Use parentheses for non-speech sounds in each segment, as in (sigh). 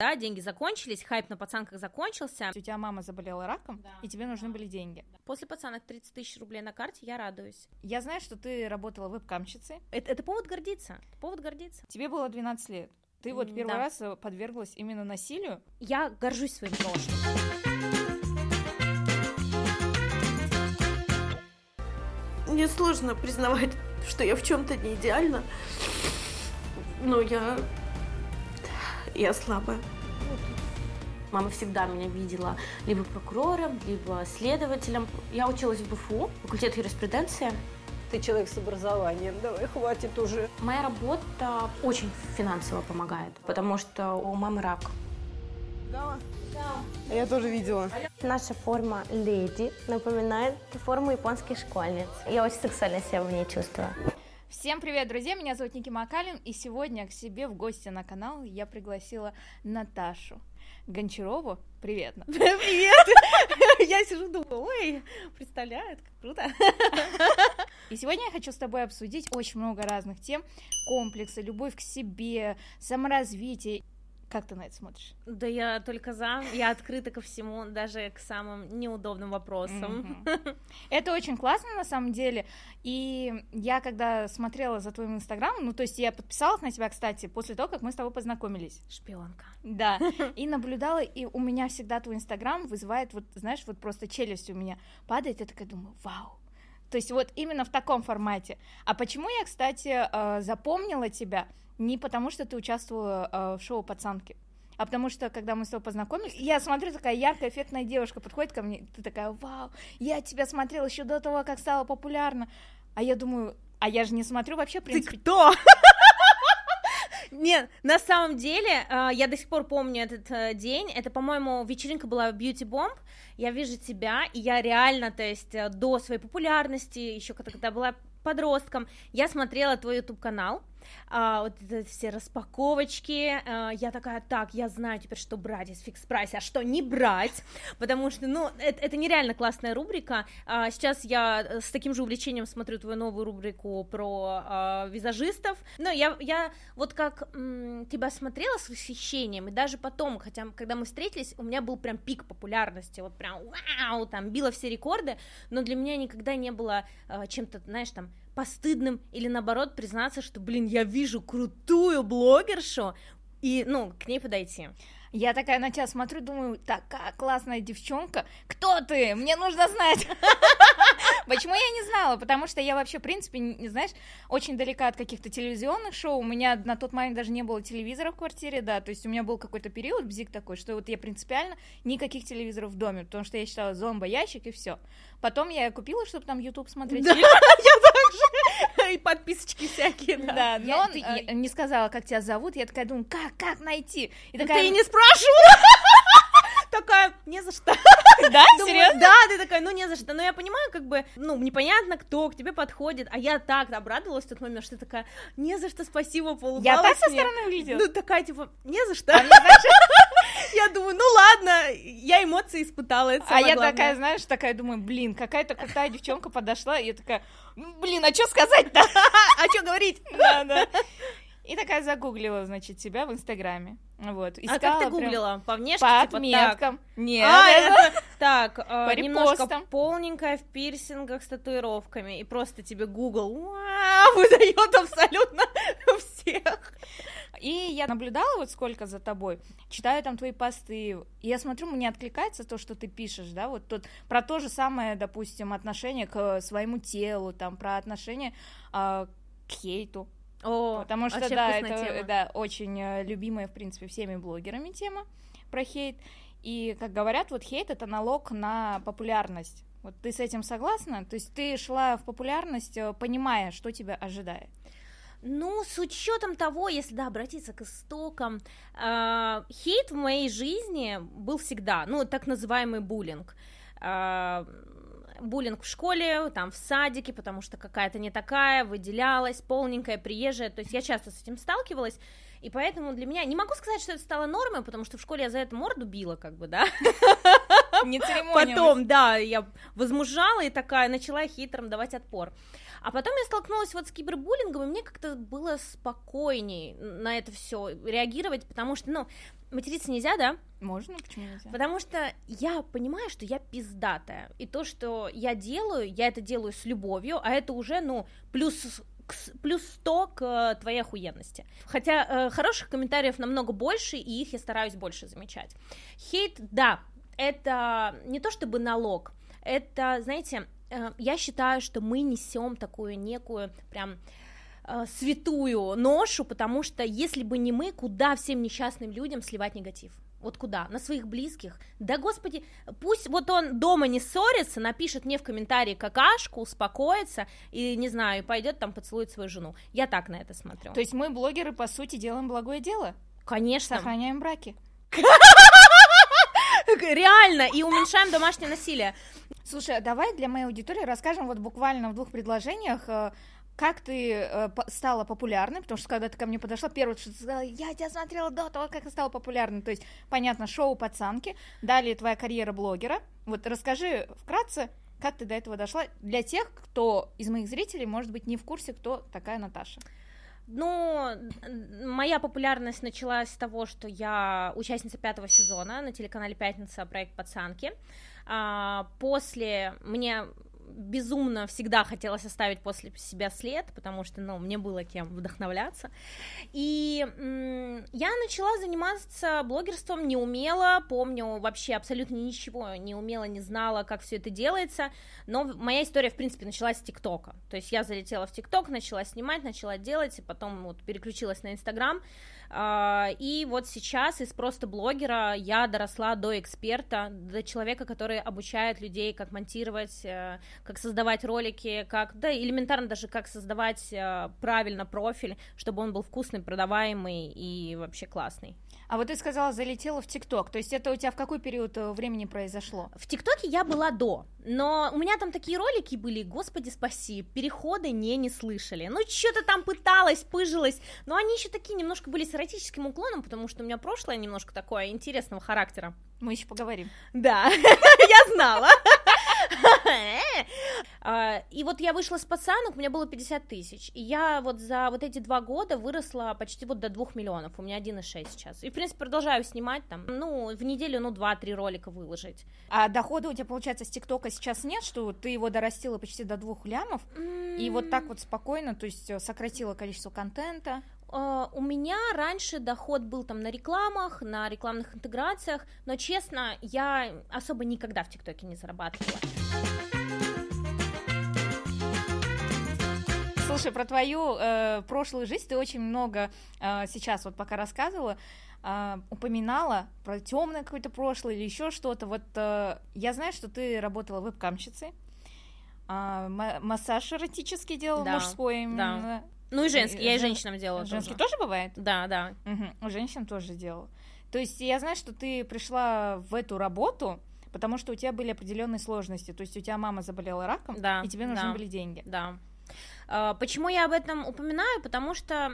Да, деньги закончились, хайп на пацанках закончился. У тебя мама заболела раком, да. и тебе нужны были деньги. После пацанок 30 тысяч рублей на карте я радуюсь. Я знаю, что ты работала вебкамщицей. Это, это повод гордиться, повод гордиться. Тебе было 12 лет. Ты вот первый да. раз э, подверглась именно насилию? Я горжусь своим прошлым. Мне сложно признавать, что я в чем-то не идеальна, но я я слабая. Ну, мама всегда меня видела либо прокурором, либо следователем. Я училась в БФУ, факультет юриспруденции. Ты человек с образованием, давай, хватит уже. Моя работа очень финансово помогает, потому что у мамы рак. Да. да. Я тоже видела. Наша форма леди напоминает форму японских школьниц. Я очень сексуально себя в ней чувствую. Всем привет, друзья! Меня зовут Ники Макалин, и сегодня к себе в гости на канал я пригласила Наташу Гончарову. Привет! (laughs) Привет! (laughs) Я сижу, думаю, ой, представляют, как круто! (laughs) И сегодня я хочу с тобой обсудить очень много разных тем. Комплексы, любовь к себе, саморазвитие. Как ты на это смотришь? Да я только за, я открыта ко всему, даже к самым неудобным вопросам. (laughs) Это очень классно на самом деле, и я когда смотрела за твоим инстаграмом, ну то есть я подписалась на тебя, кстати, после того, как мы с тобой познакомились. Шпионка. Да, (laughs) и наблюдала, и у меня всегда твой инстаграм вызывает, вот знаешь, вот просто челюсть у меня падает, я такая думаю, вау, то есть вот именно в таком формате. А почему я, кстати, э, запомнила тебя? не потому, что ты участвовала э, в шоу «Пацанки», а потому что, когда мы с тобой познакомились, я смотрю, такая яркая, эффектная девушка подходит ко мне, ты такая, вау, я тебя смотрела еще до того, как стала популярна. А я думаю, а я же не смотрю вообще, в принципе. Ты кто? (laughs) Нет, на самом деле, э, я до сих пор помню этот э, день. Это, по-моему, вечеринка была Beauty Bomb. Я вижу тебя, и я реально, то есть, э, до своей популярности, еще когда была подростком, я смотрела твой YouTube канал а, вот это все распаковочки, а, я такая, так, я знаю теперь, что брать из фикс прайса, а что не брать, потому что, ну, это, это нереально классная рубрика, а, сейчас я э, с таким же увлечением смотрю твою новую рубрику про а, визажистов, но я, я вот как м, тебя смотрела с восхищением, и даже потом, хотя, когда мы встретились, у меня был прям пик популярности, вот прям вау, там, била все рекорды, но для меня никогда не было а, чем-то, знаешь, там, постыдным или наоборот признаться, что, блин, я вижу крутую блогершу, и, ну, к ней подойти. Я такая на тебя смотрю, думаю, такая классная девчонка, кто ты? Мне нужно знать. (laughs) Почему я не знала? Потому что я вообще, в принципе, не знаешь, очень далека от каких-то телевизионных шоу. У меня на тот момент даже не было телевизора в квартире, да. То есть у меня был какой-то период, бзик такой, что вот я принципиально никаких телевизоров в доме, потому что я считала зомбо ящик и все. Потом я купила, чтобы там YouTube смотреть. Да, (laughs) я (laughs) И подписочки всякие, да. да но я, он, ты, а... я не сказала, как тебя зовут, я такая думаю, как, как найти? И такая... Ты не спрашивала! (laughs) Такая, не за что. (laughs) Да, серьезно? Да, ты такая, ну не за что. Но я понимаю, как бы, ну, непонятно, кто к тебе подходит. А я так обрадовалась в тот момент, что ты такая, не за что, спасибо, поулыбалась. Я так со стороны увидела? Ну, такая, типа, не за что. А я думаю, ну ладно, я эмоции испытала, это А я такая, знаешь, такая думаю, блин, какая-то крутая девчонка подошла, и я такая, «Ну, блин, а что сказать-то? (laughs) А что говорить? (laughs) Да, да. И такая загуглила, значит, себя в Инстаграме. Вот. а как ты гуглила? По внешнему? По типа, отметкам. Нет. А, (laughs) так, э, немножко полненькая в пирсингах с татуировками. И просто тебе Google выдает абсолютно всех. И я наблюдала вот сколько за тобой, читаю там твои посты, и я смотрю, мне откликается то, что ты пишешь, да, вот тут про то же самое, допустим, отношение к своему телу, там, про отношение э, к хейту, о, потому что да, это тема. да очень э, любимая в принципе всеми блогерами тема про хейт. И как говорят, вот хейт это налог на популярность. Вот ты с этим согласна? То есть ты шла в популярность, э, понимая, что тебя ожидает. Ну, с учетом того, если да, обратиться к истокам, э, хейт в моей жизни был всегда, ну, так называемый буллинг. Э, буллинг в школе, там, в садике, потому что какая-то не такая, выделялась, полненькая, приезжая, то есть я часто с этим сталкивалась, и поэтому для меня, не могу сказать, что это стало нормой, потому что в школе я за это морду била, как бы, да. Не церемонилась. Потом, да, я возмужала и такая, начала хитрым давать отпор. А потом я столкнулась вот с кибербуллингом, и мне как-то было спокойней на это все реагировать, потому что, ну, материться нельзя, да? Можно, почему нельзя? Потому что я понимаю, что я пиздатая, и то, что я делаю, я это делаю с любовью, а это уже, ну, плюс плюс 100 к э, твоей охуенности. Хотя э, хороших комментариев намного больше, и их я стараюсь больше замечать. Хейт, да, это не то чтобы налог, это, знаете, Э, я считаю, что мы несем такую некую прям э, святую ношу, потому что если бы не мы, куда всем несчастным людям сливать негатив? Вот куда? На своих близких? Да, господи, пусть вот он дома не ссорится, напишет мне в комментарии какашку, успокоится и, не знаю, пойдет там поцелует свою жену. Я так на это смотрю. То есть мы, блогеры, по сути, делаем благое дело? Конечно. Сохраняем браки. (laughs) реально, и уменьшаем домашнее насилие. Слушай, а давай для моей аудитории расскажем вот буквально в двух предложениях, э, как ты э, стала популярной, потому что когда ты ко мне подошла, первое, что ты сказала, я тебя смотрела до того, как я стала популярной, то есть, понятно, шоу «Пацанки», далее твоя карьера блогера, вот расскажи вкратце, как ты до этого дошла, для тех, кто из моих зрителей, может быть, не в курсе, кто такая Наташа. Ну, моя популярность началась с того, что я участница пятого сезона на телеканале «Пятница» проект «Пацанки». А, после мне безумно всегда хотелось оставить после себя след, потому что, ну, мне было кем вдохновляться. И я начала заниматься блогерством, неумело, помню, вообще абсолютно ничего не умела, не знала, как все это делается, но моя история, в принципе, началась с ТикТока, то есть я залетела в ТикТок, начала снимать, начала делать, и потом вот переключилась на Инстаграм, а, и вот сейчас из просто блогера я доросла до эксперта, до человека, который обучает людей, как монтировать, э, как создавать ролики, как, да, элементарно даже как создавать э, правильно профиль, чтобы он был вкусный, продаваемый и вообще классный. А вот ты сказала, залетела в ТикТок, то есть это у тебя в какой период э, времени произошло? В ТикТоке я была до, но у меня там такие ролики были, господи спаси, переходы не не слышали, ну что-то там пыталась, пыжилась, но они еще такие немножко были с политическим уклоном, потому что у меня прошлое немножко такое интересного характера. Мы еще поговорим. Да, (laughs) я знала. (laughs) А, и вот я вышла с пацанок, у меня было 50 тысяч. И я вот за вот эти два года выросла почти вот до 2 миллионов. У меня 1,6 сейчас. И, в принципе, продолжаю снимать там, ну, в неделю, ну, 2-3 ролика выложить. А дохода у тебя, получается, с ТикТока сейчас нет, что ты его дорастила почти до двух лямов? И вот так вот спокойно, то есть э, сократила количество контента? А, у меня раньше доход был там на рекламах, на рекламных интеграциях, но честно, я особо никогда в ТикТоке не зарабатывала. Слушай, про твою э, прошлую жизнь ты очень много э, сейчас вот пока рассказывала, э, упоминала про темное какое-то прошлое или еще что-то. Вот э, я знаю, что ты работала вебкамщицей, а, массаж эротический делал да, мужской. Да. Ну и женский, я и женщинам делала Женский тоже, тоже бывает? Да, да. Угу. У женщин тоже делала. То есть я знаю, что ты пришла в эту работу, потому что у тебя были определенные сложности. То есть у тебя мама заболела раком, да, и тебе нужны да, были деньги. Да. А, почему я об этом упоминаю? Потому что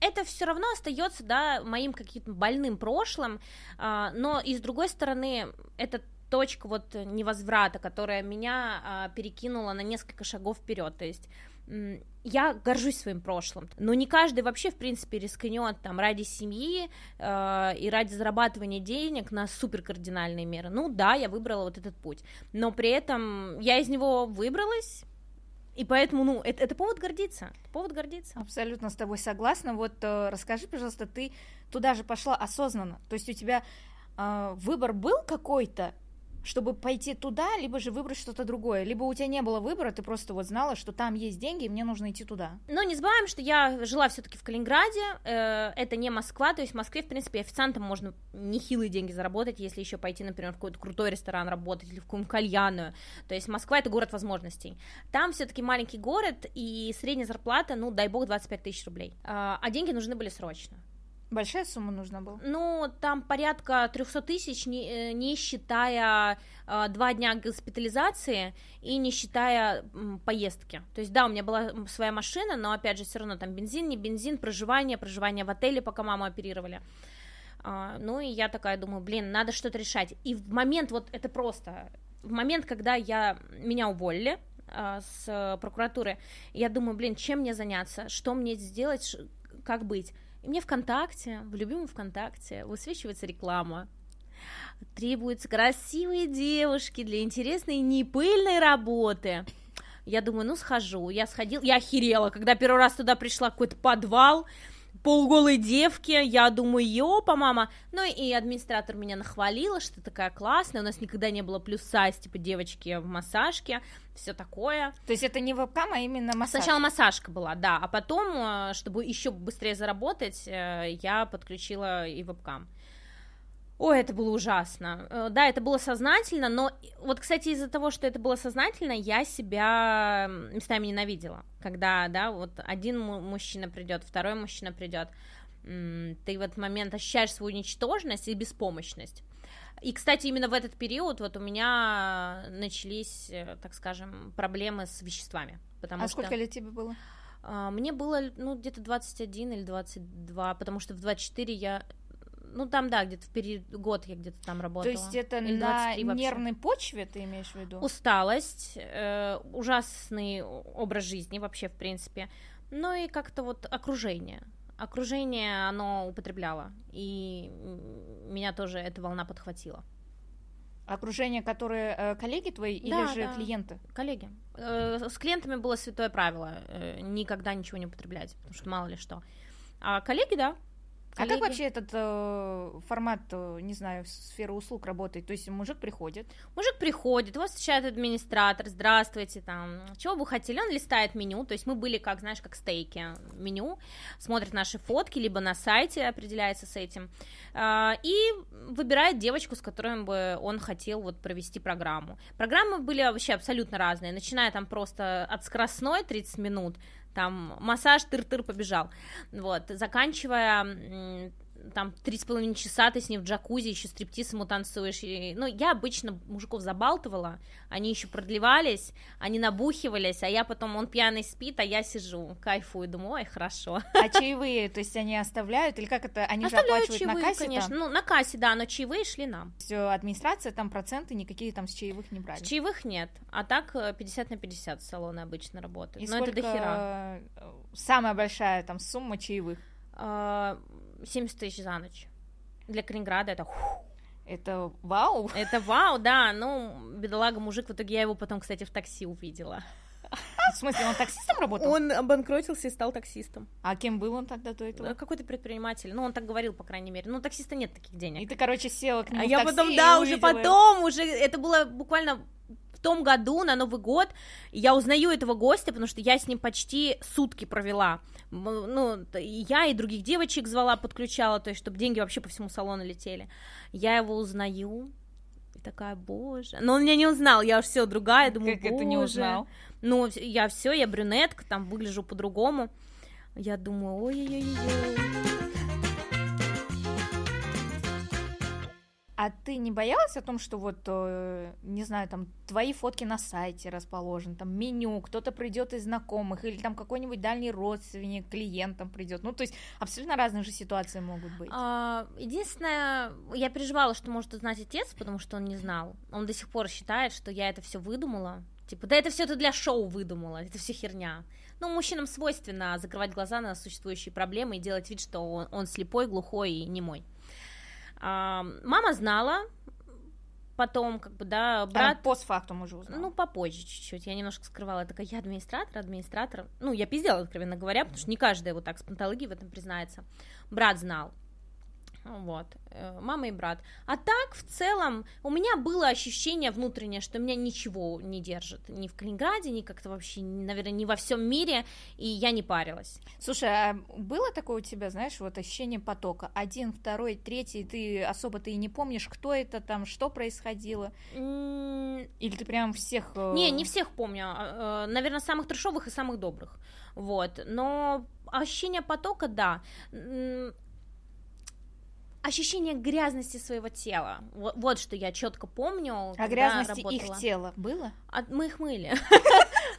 это все равно остается, да, моим каким-то больным прошлым, а, но и с другой стороны, это точка вот невозврата, которая меня а, перекинула на несколько шагов вперед. То есть я горжусь своим прошлым, но не каждый вообще, в принципе, рискнет там ради семьи э, и ради зарабатывания денег на супер кардинальные меры. Ну да, я выбрала вот этот путь, но при этом я из него выбралась, и поэтому, ну, это, это повод гордиться, повод гордиться. Абсолютно с тобой согласна. Вот э, расскажи, пожалуйста, ты туда же пошла осознанно, то есть у тебя э, выбор был какой-то, чтобы пойти туда, либо же выбрать что-то другое. Либо у тебя не было выбора, ты просто вот знала, что там есть деньги, и мне нужно идти туда. Но не забываем, что я жила все-таки в Калининграде, э, это не Москва, то есть в Москве, в принципе, официантом можно нехилые деньги заработать, если еще пойти, например, в какой-то крутой ресторан работать или в какую-нибудь кальяную. То есть Москва это город возможностей. Там все-таки маленький город, и средняя зарплата, ну, дай бог, 25 тысяч рублей. А, а деньги нужны были срочно. Большая сумма нужна была? Ну, там порядка 300 тысяч, не, э, не считая э, два дня госпитализации и не считая м, поездки. То есть, да, у меня была своя машина, но, опять же, все равно там бензин, не бензин, проживание, проживание в отеле, пока маму оперировали. А, ну, и я такая думаю, блин, надо что-то решать. И в момент, вот это просто, в момент, когда я, меня уволили, а, с прокуратуры, я думаю, блин, чем мне заняться, что мне сделать, как быть. И мне ВКонтакте, в любимом ВКонтакте высвечивается реклама. Требуются красивые девушки для интересной непыльной работы. Я думаю, ну схожу. Я сходила, я охерела, когда первый раз туда пришла, какой-то подвал, полуголой девки, я думаю, ёпа, мама. Ну и администратор меня нахвалила, что такая классная, у нас никогда не было плюса, типа девочки в массажке, все такое. То есть это не вебкам, а именно массаж? Сначала массажка была, да, а потом, э, чтобы еще быстрее заработать, э, я подключила и вебкам. Ой, это было ужасно. Э, да, это было сознательно, но вот, кстати, из-за того, что это было сознательно, я себя местами ненавидела. Когда, да, вот один мужчина придет, второй мужчина придет, ты в этот момент ощущаешь свою ничтожность и беспомощность. И, кстати, именно в этот период вот у меня начались, э, так скажем, проблемы с веществами. Потому а что... сколько лет тебе было? А, мне было, ну, где-то 21 или 22, потому что в 24 я ну там, да, где-то в период год я где-то там работала. То есть это Или на нервной почве ты имеешь в виду? Усталость, э, ужасный образ жизни вообще, в принципе. Ну и как-то вот окружение. Окружение оно употребляло, и меня тоже эта волна подхватила. Окружение, которые э, коллеги твои или же да. клиенты? Коллеги. Э, с клиентами было святое правило э, никогда ничего не употреблять, потому что мало ли что. А коллеги, да, коллеги. А как вообще этот э, формат, э, не знаю, сфера услуг работает? То есть мужик приходит? Мужик приходит, его встречает администратор, здравствуйте, там, чего бы хотели? Он листает меню, то есть мы были, как, знаешь, как стейки, меню, смотрит наши фотки, либо на сайте определяется с этим, э, и выбирает девочку, с которой бы он хотел вот провести программу. Программы были вообще абсолютно разные, начиная там просто от скоростной 30 минут там массаж, тыр-тыр побежал, вот, заканчивая там три с половиной часа ты с ним в джакузи, еще стриптиз ему танцуешь. И, ну, я обычно мужиков забалтывала, они еще продлевались, они набухивались, а я потом, он пьяный спит, а я сижу, кайфую, думаю, ой, хорошо. А чаевые, то есть они оставляют, или как это, они оставляют же чаевые, на кассе конечно, там? ну, на кассе, да, но чаевые шли нам. Все, администрация, там проценты никакие там с чаевых не брали? С чаевых нет, а так 50 э, на 50 салоны обычно работают, и но ну, сколько это дохера. Э, самая большая там сумма чаевых? А, 70 тысяч за ночь. Для Калининграда это... Это вау? Это вау, да. Ну, бедолага мужик, в итоге я его потом, кстати, в такси увидела. В смысле, он таксистом работал? Он обанкротился и стал таксистом. А кем был он тогда до этого? Э, какой-то предприниматель. Ну, он так говорил, по крайней мере. Ну, таксиста нет таких денег. И ты, короче, села к нему А я потом, да, уже потом, его. уже... Это было буквально в том году на Новый год я узнаю этого гостя, потому что я с ним почти сутки провела. Ну, я и других девочек звала, подключала, то есть, чтобы деньги вообще по всему салону летели. Я его узнаю, и такая, боже. Но он меня не узнал, я уж все другая, думаю, как боже. это не узнал? Ну я все, я брюнетка, там выгляжу по-другому. Я думаю, ой-ой-ой. А ты не боялась о том, что вот, э, не знаю, там твои фотки на сайте расположены, там меню, кто-то придет из знакомых, или там какой-нибудь дальний родственник, клиент там придет. Ну, то есть абсолютно разные же ситуации могут быть. А, единственное, я переживала, что может узнать отец, потому что он не знал. Он до сих пор считает, что я это все выдумала, Типа, да это все ты для шоу выдумала, это все херня. Ну, мужчинам свойственно закрывать глаза на существующие проблемы и делать вид, что он, он слепой, глухой и немой. А, мама знала, потом, как бы, да, брат... А постфактум уже узнала. Ну, попозже чуть-чуть, я немножко скрывала, я такая, я администратор, администратор, ну, я пиздела, откровенно говоря, потому что не каждая вот так с панталыги в этом признается. Брат знал, вот, э, мама и брат. А так, в целом, у меня было ощущение внутреннее, что меня ничего не держит, ни в Калининграде, ни как-то вообще, наверное, ни во всем мире, и я не парилась. Слушай, а было такое у тебя, знаешь, вот ощущение потока, один, второй, третий, ты особо ты и не помнишь, кто это там, что происходило, или ты прям всех... Э, не, не всех помню, а, э, наверное, самых трешовых и самых добрых, вот, но ощущение потока, да ощущение грязности своего тела. Вот, вот что я четко помню. А грязности работала. их тела было? А, мы их мыли.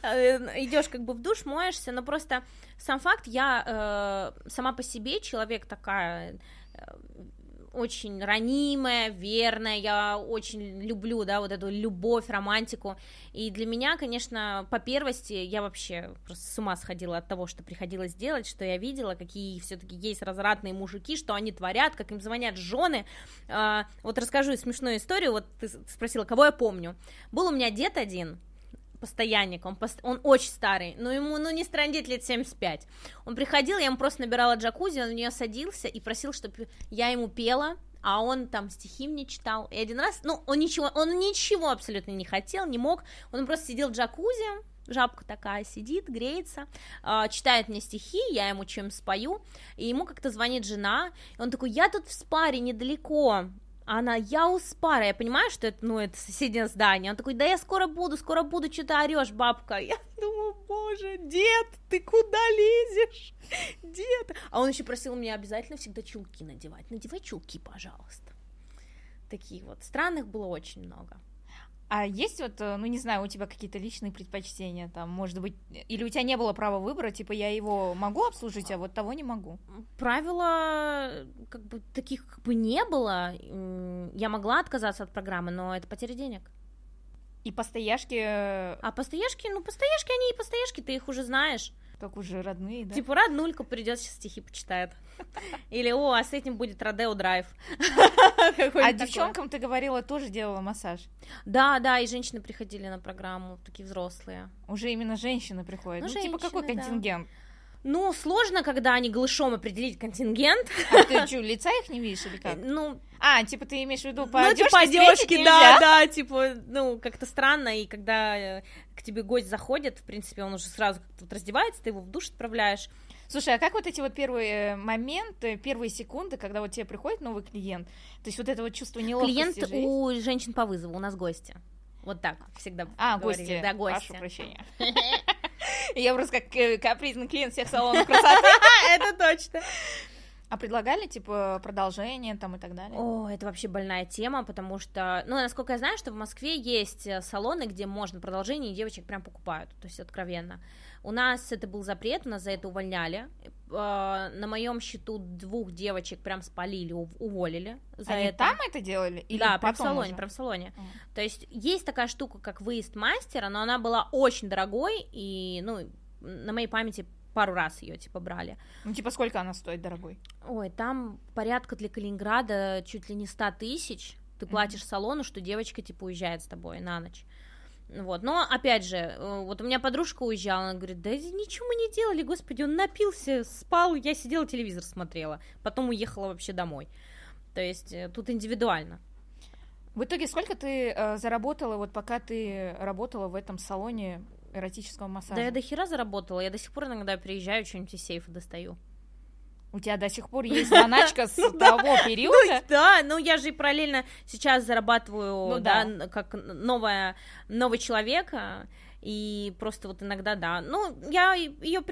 Э, идешь как бы в душ, моешься, но просто сам факт, я э, сама по себе человек такая э, очень ранимая, верная, я очень люблю, да, вот эту любовь, романтику, и для меня, конечно, по первости я вообще просто с ума сходила от того, что приходилось делать, что я видела, какие все-таки есть развратные мужики, что они творят, как им звонят жены, а, вот расскажу смешную историю, вот ты спросила, кого я помню, был у меня дед один, постоянник, он, пост... он очень старый, но ему, ну, не страндит лет 75. Он приходил, я ему просто набирала джакузи, он в нее садился и просил, чтобы я ему пела, а он там стихи мне читал. И один раз, ну, он ничего, он ничего абсолютно не хотел, не мог, он просто сидел в джакузи, жабка такая сидит, греется, а, читает мне стихи, я ему чем спою, и ему как-то звонит жена, и он такой, я тут в спаре недалеко, она, я успара, я понимаю, что это, ну, это соседнее здание. Он такой, да я скоро буду, скоро буду, что ты орешь, бабка. Я думаю, боже, дед, ты куда лезешь? Дед. А он еще просил меня обязательно всегда чулки надевать. Надевай чулки, пожалуйста. Таких вот. Странных было очень много. А есть вот, э, ну не знаю, у тебя какие-то личные предпочтения там, может быть, или у тебя не было права выбора, типа я его могу обслужить, а вот того не могу? Правила э, как бы таких как бы не было. Я могла отказаться от программы, но это потеря денег. И постояшки... Э, а постояшки, ну постояшки они и постояшки, ты их уже знаешь. Так уже родные, да? Типа роднулька придет, сейчас стихи почитает. (laughs) Или, о, а с этим будет Родео Драйв. (laughs) А девчонкам, ты говорила, тоже делала массаж? Да, да, и женщины приходили на программу, такие взрослые. Уже именно женщины приходят? Ну, ну типа какой контингент? Ну, сложно, когда они глышом определить контингент. А ты что, лица их не видишь или как? Э, ну, а, типа ты имеешь в виду по ну, типа, одежке? Типа, одежке, да, да, типа, ну, как-то странно, и когда э, к тебе гость заходит, в принципе, он уже сразу как-то раздевается, ты его в душ отправляешь. Слушай, а как вот эти вот первые э, моменты, первые секунды, когда вот тебе приходит новый клиент, то есть вот это вот чувство неловкости Клиент у женщин по вызову, у нас гости. Вот так всегда А, говорили. гости, да, гости. прошу прощения. (laughs) Я просто как э, капризный клиент всех салонов красоты. (laughs) Это точно. А предлагали, типа, продолжение там и так далее? О, это вообще больная тема, потому что, ну, насколько я знаю, что в Москве есть э, салоны, где можно продолжение, и девочек прям покупают, то есть откровенно. У нас это был запрет, у нас за это увольняли. Э, на моем счету двух девочек прям спалили, уволили за Они это. там это делали? Или да, прям в салоне, уже? прям в салоне. Mm. То есть есть такая штука, как выезд мастера, но она была очень дорогой, и, ну, на моей памяти пару раз ее типа брали. Ну типа сколько она стоит, дорогой? Ой, там порядка для Калининграда чуть ли не 100 тысяч. Ты mm-hmm. платишь салону, что девочка типа уезжает с тобой на ночь. Вот, но опять же, э, вот у меня подружка уезжала, она говорит, да ничего мы не делали, господи, он напился, спал, я сидела телевизор смотрела, потом уехала вообще домой. То есть э, тут индивидуально. В итоге сколько ты э, заработала, вот пока ты работала в этом салоне эротического массажа. Да я до хера заработала, я до сих пор иногда приезжаю, что-нибудь из сейфа достаю. У тебя до сих пор есть заначка с (laughs) того периода? Ну, да, ну я же и параллельно сейчас зарабатываю, ну да, как новая, новый человек, а, и просто вот иногда, да. Ну, я ее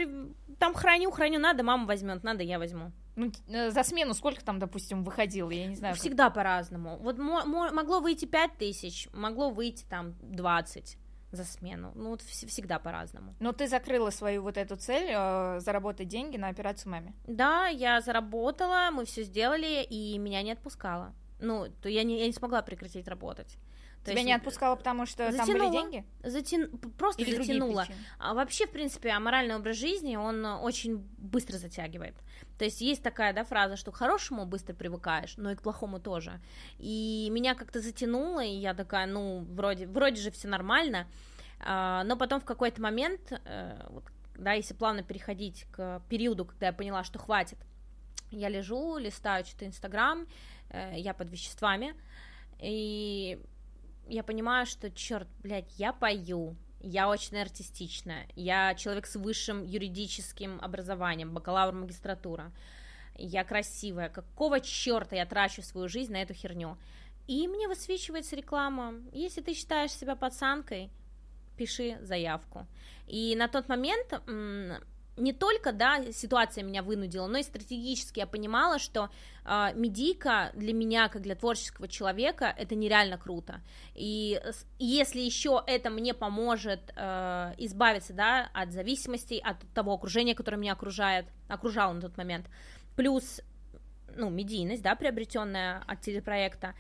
там храню, храню, надо, мама возьмет, надо, я возьму. Ну, э, за смену сколько там, допустим, выходил, я не знаю. Ну, всегда как... по-разному. Вот могло выйти пять тысяч, могло выйти там 20 за смену. Ну, вот всегда по-разному. Но ты закрыла свою вот эту цель, э, заработать деньги на операцию маме. Да, я заработала, мы все сделали, и меня не отпускала. Ну, то я не, я не смогла прекратить работать. Тебя есть... не отпускало, потому что затянуло, там были деньги? Затя... Просто Или затянуло. А вообще, в принципе, аморальный образ жизни, он э, очень быстро затягивает. То есть есть такая да, фраза, что к хорошему быстро привыкаешь, но и к плохому тоже. И меня как-то затянуло, и я такая, ну, вроде, вроде же все нормально. А, но потом в какой-то момент, э, да, если плавно переходить к периоду, когда я поняла, что хватит, я лежу, листаю что-то Инстаграм, э, я под веществами, и я понимаю, что, черт, блядь, я пою, я очень артистичная, я человек с высшим юридическим образованием, бакалавр, магистратура, я красивая, какого черта я трачу свою жизнь на эту херню? И мне высвечивается реклама. Если ты считаешь себя пацанкой, пиши заявку. И на тот момент не только, да, ситуация меня вынудила, но и стратегически я понимала, что э, медийка для меня, как для творческого человека, это нереально круто. И если еще это мне поможет э, избавиться, да, от зависимости, от того окружения, которое меня окружает, окружало на тот момент, плюс, ну, медийность, да, приобретенная от телепроекта,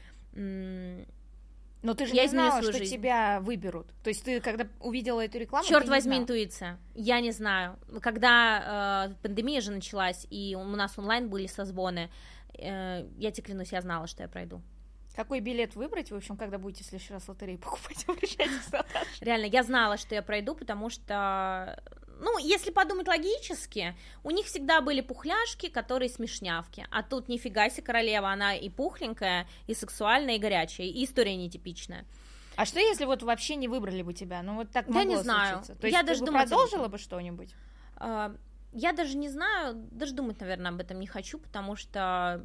но ты же я не знала, что жизнь. тебя выберут. То есть ты, когда увидела эту рекламу, черт возьми, знала. интуиция. Я не знаю. Когда э, пандемия же началась и у нас онлайн были созвоны, э, я тебе клянусь, я знала, что я пройду. Какой билет выбрать, в общем, когда будете в следующий раз лотерею покупать, (laughs) обращайтесь Реально, я знала, что я пройду, потому что ну, если подумать логически, у них всегда были пухляшки, которые смешнявки. А тут нифига себе королева, она и пухленькая, и сексуальная, и горячая, и история нетипичная. А что если вот вообще не выбрали бы тебя? Ну вот так Я не знаю. Случиться. То есть я ты даже бы думать продолжила бы что-нибудь? А, я даже не знаю, даже думать, наверное, об этом не хочу, потому что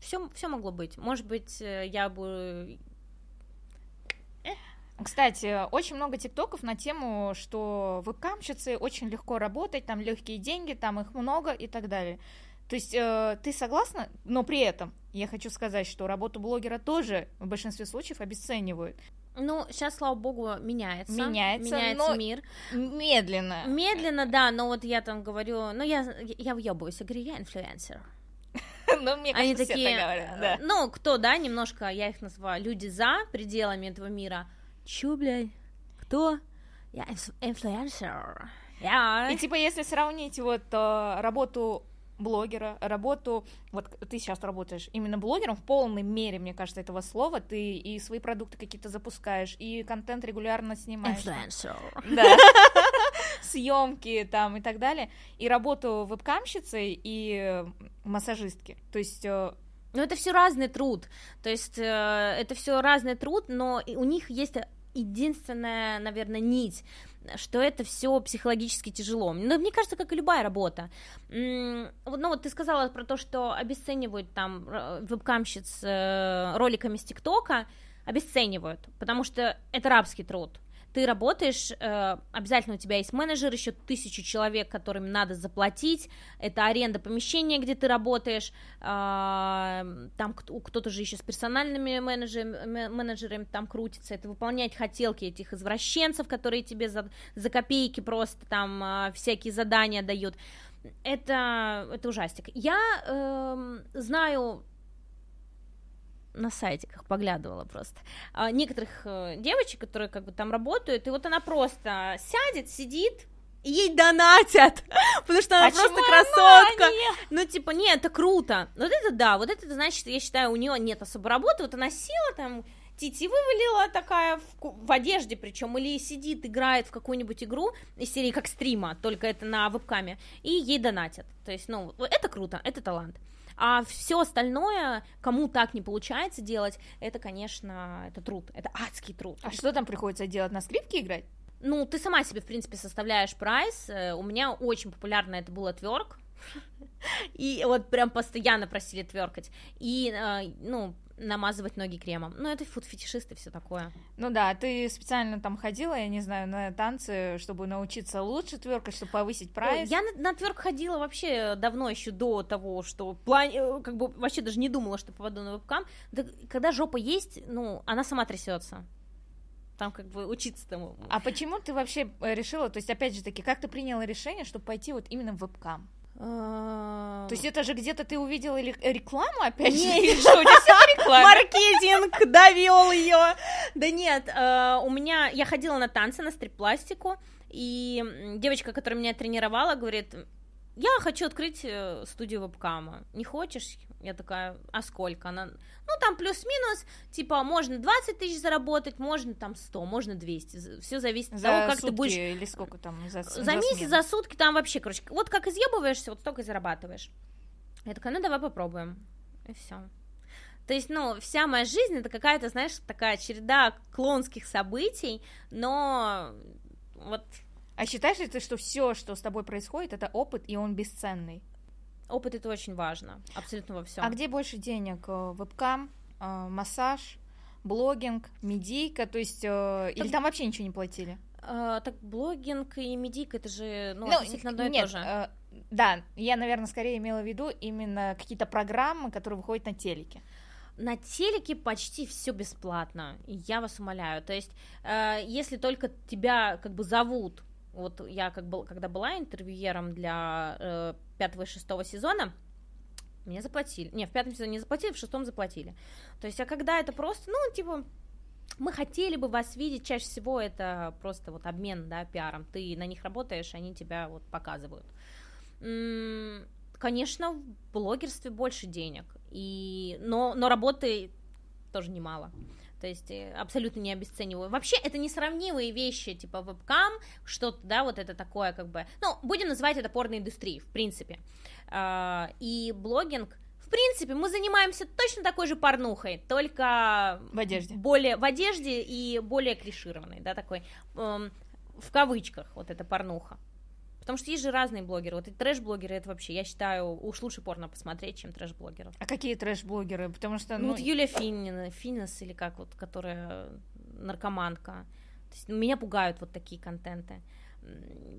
все, все могло быть. Может быть, э, я бы кстати, очень много тиктоков на тему, что вебкамщицы очень легко работать, там легкие деньги, там их много и так далее. То есть э, ты согласна, но при этом я хочу сказать, что работу блогера тоже в большинстве случаев обесценивают. Ну, сейчас, слава богу, меняется. Меняется, меняется но мир. Медленно. Медленно, да, но вот я там говорю, ну я, я въебываюсь, я говорю, я инфлюенсер. (laughs) Ну, мне кажется, Они такие, так говорят, да. Э, ну, кто, да, немножко, я их называю, люди за пределами этого мира – Чё, блядь? Кто? Я инфлюенсер. Я... И типа, если сравнить вот э, работу блогера, работу, вот ты сейчас работаешь именно блогером в полной мере, мне кажется, этого слова, ты и свои продукты какие-то запускаешь, и контент регулярно снимаешь. Influencer. Да. (laughs) Съемки там и так далее. И работу вебкамщицы и массажистки. То есть э, ну это все разный труд, то есть э, это все разный труд, но у них есть единственная, наверное, нить, что это все психологически тяжело. Но ну, мне кажется, как и любая работа. Ну вот ты сказала про то, что обесценивают там э, вебкамщиц э, роликами с ТикТока, обесценивают, потому что это рабский труд ты работаешь, э, обязательно у тебя есть менеджер, еще тысячу человек, которым надо заплатить, это аренда помещения, где ты работаешь, а, там кто-то же еще с персональными менеджерами, менеджерами там крутится, это выполнять хотелки этих извращенцев, которые тебе за, за копейки просто там а, всякие задания дают, это, это ужастик. Я э, знаю на сайтиках поглядывала просто а, некоторых э, девочек, которые как бы там работают, и вот она просто сядет, сидит, и ей донатят, (laughs) потому что она а просто красотка. Она? Ну, типа, нет это круто. Вот это да, вот это значит, я считаю, у нее нет особо работы. Вот она села там, тити вывалила такая в, в одежде, причем или сидит, играет в какую-нибудь игру из серии как стрима, только это на вебкаме, и ей донатят. То есть, ну, это круто, это талант. А все остальное, кому так не получается делать, это, конечно, это труд, это адский труд. А что там приходится делать? На скрипке играть? Ну, ты сама себе, в принципе, составляешь прайс. Э, у меня очень популярно это был отверг, (laughs) И вот прям постоянно просили тверкать. И, э, ну, намазывать ноги кремом. Ну, это фуд-фетишисты, все такое. Ну да, ты специально там ходила, я не знаю, на танцы, чтобы научиться лучше тверкать, чтобы повысить ну, прайс. Я на, на тверк ходила вообще давно, еще до того, что плане, э, как бы вообще даже не думала, что попаду на вебкам. Да, когда жопа есть, ну, она сама трясется там как бы учиться тому. А почему ты вообще э, решила, то есть опять же таки, как ты приняла решение, чтобы пойти вот именно в вебкам? То есть это же где-то ты увидела рекламу опять же? Нет, реклама. Маркетинг довел ее. Да нет, э, у меня я ходила на танцы на стрип-пластику, и девочка, которая меня тренировала, говорит, я хочу открыть э, студию вебкама. Не хочешь? Я такая, а сколько? Она, ну, там плюс-минус, типа, можно 20 тысяч заработать, можно там 100, можно 200. Все зависит от за того, как ты будешь... или сколько там? За, за, за месяц, за сутки, там вообще, короче, вот как изъебываешься, вот столько и зарабатываешь. Я такая, ну, давай попробуем. И все. То есть, ну, вся моя жизнь это какая-то, знаешь, такая череда клонских событий, но вот а считаешь ли ты, что все, что с тобой происходит, это опыт, и он бесценный? Опыт это очень важно, абсолютно во всем. А где больше денег? Э, вебкам, э, массаж, блогинг, медийка, то есть э, так... или там вообще ничего не платили? А, так блогинг и медийка это же ну, ну относительно одно и нет, то же. А, да, я, наверное, скорее имела в виду именно какие-то программы, которые выходят на телеке на телеке почти все бесплатно, я вас умоляю. То есть, э, если только тебя как бы зовут вот я как был, когда была интервьюером для э, пятого и шестого сезона, мне заплатили. Не, в пятом сезоне не заплатили, в шестом заплатили. То есть, а когда это просто, ну, типа, мы хотели бы вас видеть, чаще всего это просто вот обмен, да, пиаром. Ты на них работаешь, они тебя вот показывают. Конечно, в блогерстве больше денег, и... но, но работы тоже немало. То есть э, абсолютно не обесцениваю. Вообще это несравнимые вещи, типа вебкам, что-то, да, вот это такое как бы. Ну, будем называть это порноиндустрией, в принципе. А, и блогинг, в принципе, мы занимаемся точно такой же порнухой, только в одежде. Более в одежде и более клишированной, да, такой эм, в кавычках вот эта порнуха. Потому что есть же разные блогеры. Вот эти трэш-блогеры, это вообще, я считаю, уж лучше порно посмотреть, чем трэш-блогеров. А какие трэш-блогеры? Потому что... Ну, ну вот Юлия Финина, Финис или как вот, которая наркоманка. То есть меня пугают вот такие контенты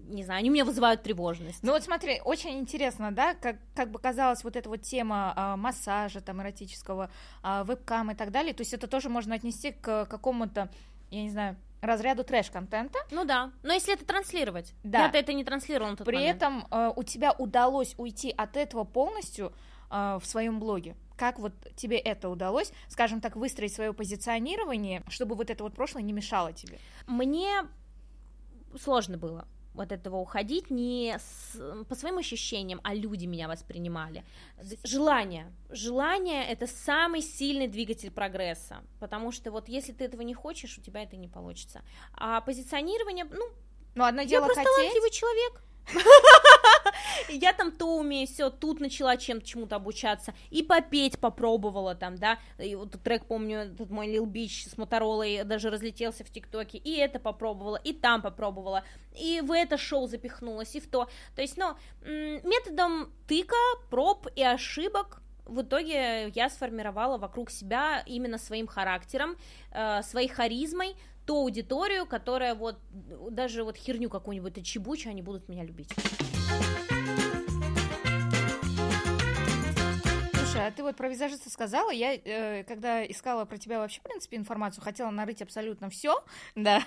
не знаю, они у меня вызывают тревожность. Ну вот смотри, очень интересно, да, как, как бы казалось, вот эта вот тема а, массажа, там, эротического, а, вебкам и так далее, то есть это тоже можно отнести к какому-то, я не знаю, разряду трэш-контента. Ну да, но если это транслировать. Да. Я-то это не транслировала При момент. этом э, у тебя удалось уйти от этого полностью э, в своем блоге. Как вот тебе это удалось, скажем так, выстроить свое позиционирование, чтобы вот это вот прошлое не мешало тебе? Мне сложно было вот этого уходить не с, по своим ощущениям, а люди меня воспринимали. Желание. Желание это самый сильный двигатель прогресса, потому что вот если ты этого не хочешь, у тебя это не получится. А позиционирование, ну, ну одно дело я просто хотеть. талантливый человек. (laughs) Я там то умею, все, тут начала чем-то чему-то обучаться. И попеть попробовала там, да. И вот трек, помню, этот мой Лил Бич с Моторолой даже разлетелся в ТикТоке. И это попробовала, и там попробовала. И в это шоу запихнулась, и в то. То есть, ну, методом тыка, проб и ошибок в итоге я сформировала вокруг себя именно своим характером, э, своей харизмой ту аудиторию, которая вот даже вот херню какую-нибудь отчебучу, они будут меня любить. Слушай, а ты вот про визажиста сказала, я э, когда искала про тебя вообще, в принципе, информацию, хотела нарыть абсолютно все, да,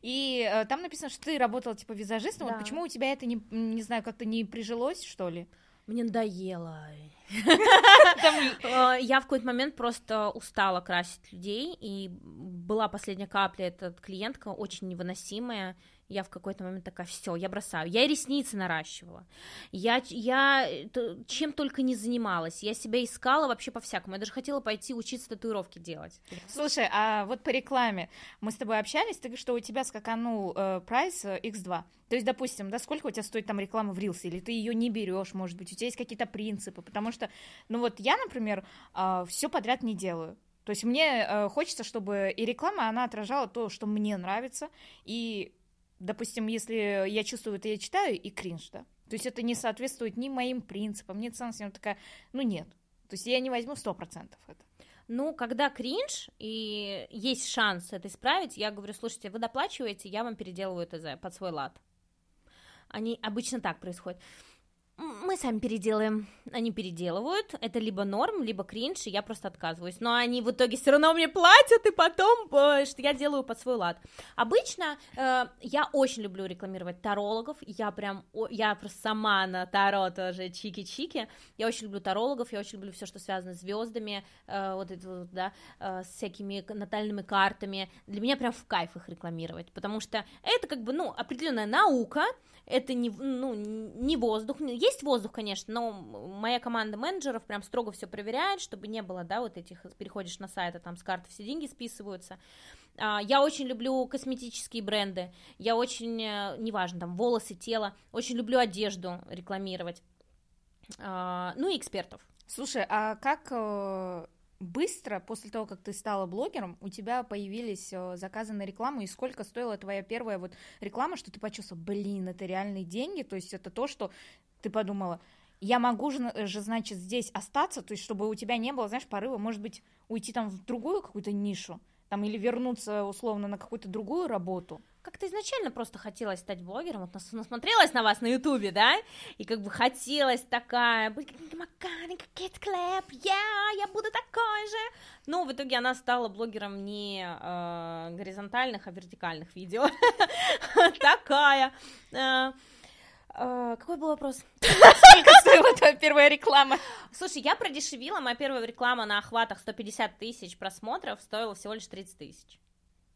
и э, там написано, что ты работала типа визажистом, да. вот почему у тебя это, не, не знаю, как-то не прижилось, что ли? мне надоело. (laughs) Э, я в какой-то момент просто устала красить людей, и была последняя капля, эта клиентка очень невыносимая, я в какой-то момент такая, все, я бросаю. Я и ресницы наращивала. Я, я э, чем только не занималась. Я себя искала вообще по-всякому. Я даже хотела пойти учиться татуировки делать. Слушай, а вот по рекламе. Мы с тобой общались, ты что у тебя скаканул э, прайс э, X2. То есть, допустим, да, сколько у тебя стоит там реклама в Рилсе, или ты ее не берешь, может быть, у тебя есть какие-то принципы, потому что, ну вот я, например, э, а, все подряд не делаю. То есть мне э, хочется, чтобы и реклама, она отражала то, что мне нравится, и допустим, если я чувствую это, я читаю, и кринж, да? То есть это не соответствует ни моим принципам, ни ценностям, такая, ну нет. То есть я не возьму 100% это. Ну, когда кринж, и есть шанс это исправить, я говорю, слушайте, вы доплачиваете, я вам переделываю это под свой лад. Они обычно так происходят мы сами переделаем. Они переделывают, это либо норм, либо кринж, и я просто отказываюсь. Но они в итоге все равно мне платят, и потом, э, что я делаю под свой лад. Обычно э, я очень люблю рекламировать тарологов, я прям, я просто сама на таро тоже чики-чики. Я очень люблю тарологов, я очень люблю все, что связано с звездами, э, вот это вот, да, э, с всякими натальными картами. Для меня прям в кайф их рекламировать, потому что это как бы, ну, определенная наука, это не, ну, не воздух, есть воздух, конечно, но моя команда менеджеров прям строго все проверяет, чтобы не было, да, вот этих, переходишь на сайт, а там с карты все деньги списываются. А, я очень люблю косметические бренды, я очень, э, неважно, там, волосы, тело, очень люблю одежду рекламировать, а, ну и экспертов. Слушай, а как э, быстро, после того, как ты стала блогером, у тебя появились э, заказы на рекламу, и сколько стоила твоя первая вот реклама, что ты почувствовала, блин, это реальные деньги, то есть это то, что ты подумала, я могу же, э, же, значит, здесь остаться, то есть чтобы у тебя не было, знаешь, порыва, может быть, уйти там в другую какую-то нишу, там, или вернуться условно на какую-то другую работу как-то изначально просто хотелось стать блогером, вот нас, насмотрелась на вас на ютубе, да, и как бы хотелось такая, быть как Кит Клэп, я, я буду такой же, Ну, в итоге она стала блогером не э, горизонтальных, а вертикальных видео, (laughs) такая, э, э, какой был вопрос? Сколько стоила твоя первая реклама? Слушай, я продешевила, моя первая реклама на охватах 150 тысяч просмотров стоила всего лишь 30 тысяч.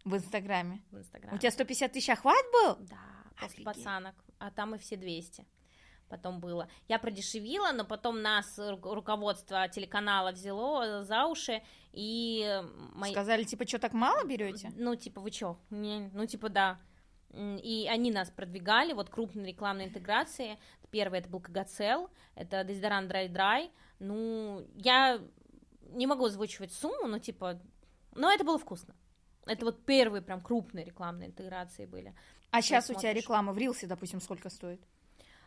В Инстаграме? В Инстаграме. У тебя 150 тысяч охват был? Да, после Офигеть. пацанок, а там и все 200 потом было. Я продешевила, но потом нас руководство телеканала взяло за уши и... Мои... Сказали, типа, что так мало берете? Ну, типа, вы чё? Не, ну, типа, да. И они нас продвигали, вот крупные рекламные интеграции. Первый это был Кагацел, это Дезидорант Драй Драй. Ну, я не могу озвучивать сумму, но типа... Но это было вкусно. Это вот первые прям крупные рекламные интеграции были. А сейчас смотришь. у тебя реклама в Рилсе, допустим, сколько стоит?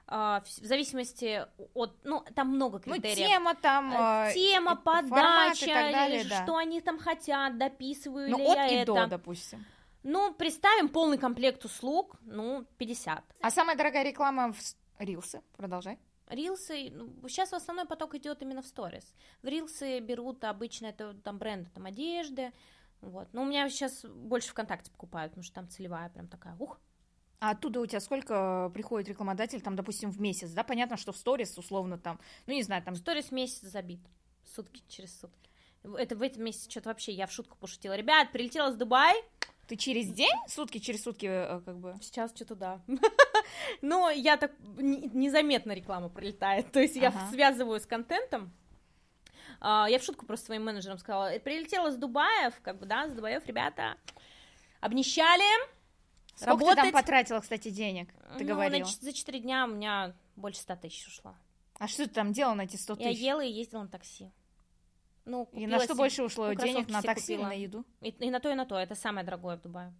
А, в зависимости от, ну, там много ну, критериев. Ну, тема там, э, а, тема, подача, далее, что они там хотят, дописываю ну, ли от я и это. до, допустим. Ну, представим полный комплект услуг, ну, 50. А самая дорогая реклама в Рилсе? продолжай. Рилсы, ну, сейчас основной поток идет именно в сторис. В рилсы берут обычно это там бренды, там одежды, вот. Ну, у меня сейчас больше ВКонтакте покупают, потому что там целевая прям такая, ух. А оттуда у тебя сколько э, приходит рекламодатель, там, допустим, в месяц, да? Понятно, что в сторис условно там, ну, не знаю, там... Сторис месяц забит, сутки через сутки. Это в этом месяце что-то вообще, я в шутку пошутила. Ребят, прилетела с Дубая, ты через день, сутки через сутки, э, э, как бы? Сейчас что-то да. (laughs) Но я так незаметно реклама пролетает. То есть я связываю с контентом, а, я в шутку просто своим менеджерам сказала, прилетела с Дубаев, как бы, да, с Дубаев, ребята, обнищали, Сколько работать... ты там потратила, кстати, денег, ты ну, говорила? На, за 4 дня у меня больше 100 тысяч ушло. А что ты там делала на эти 100 тысяч? Я ела и ездила на такси. Ну, и на что больше ушло денег? На такси или на еду? И, и на то, и на то. Это самое дорогое в Дубае.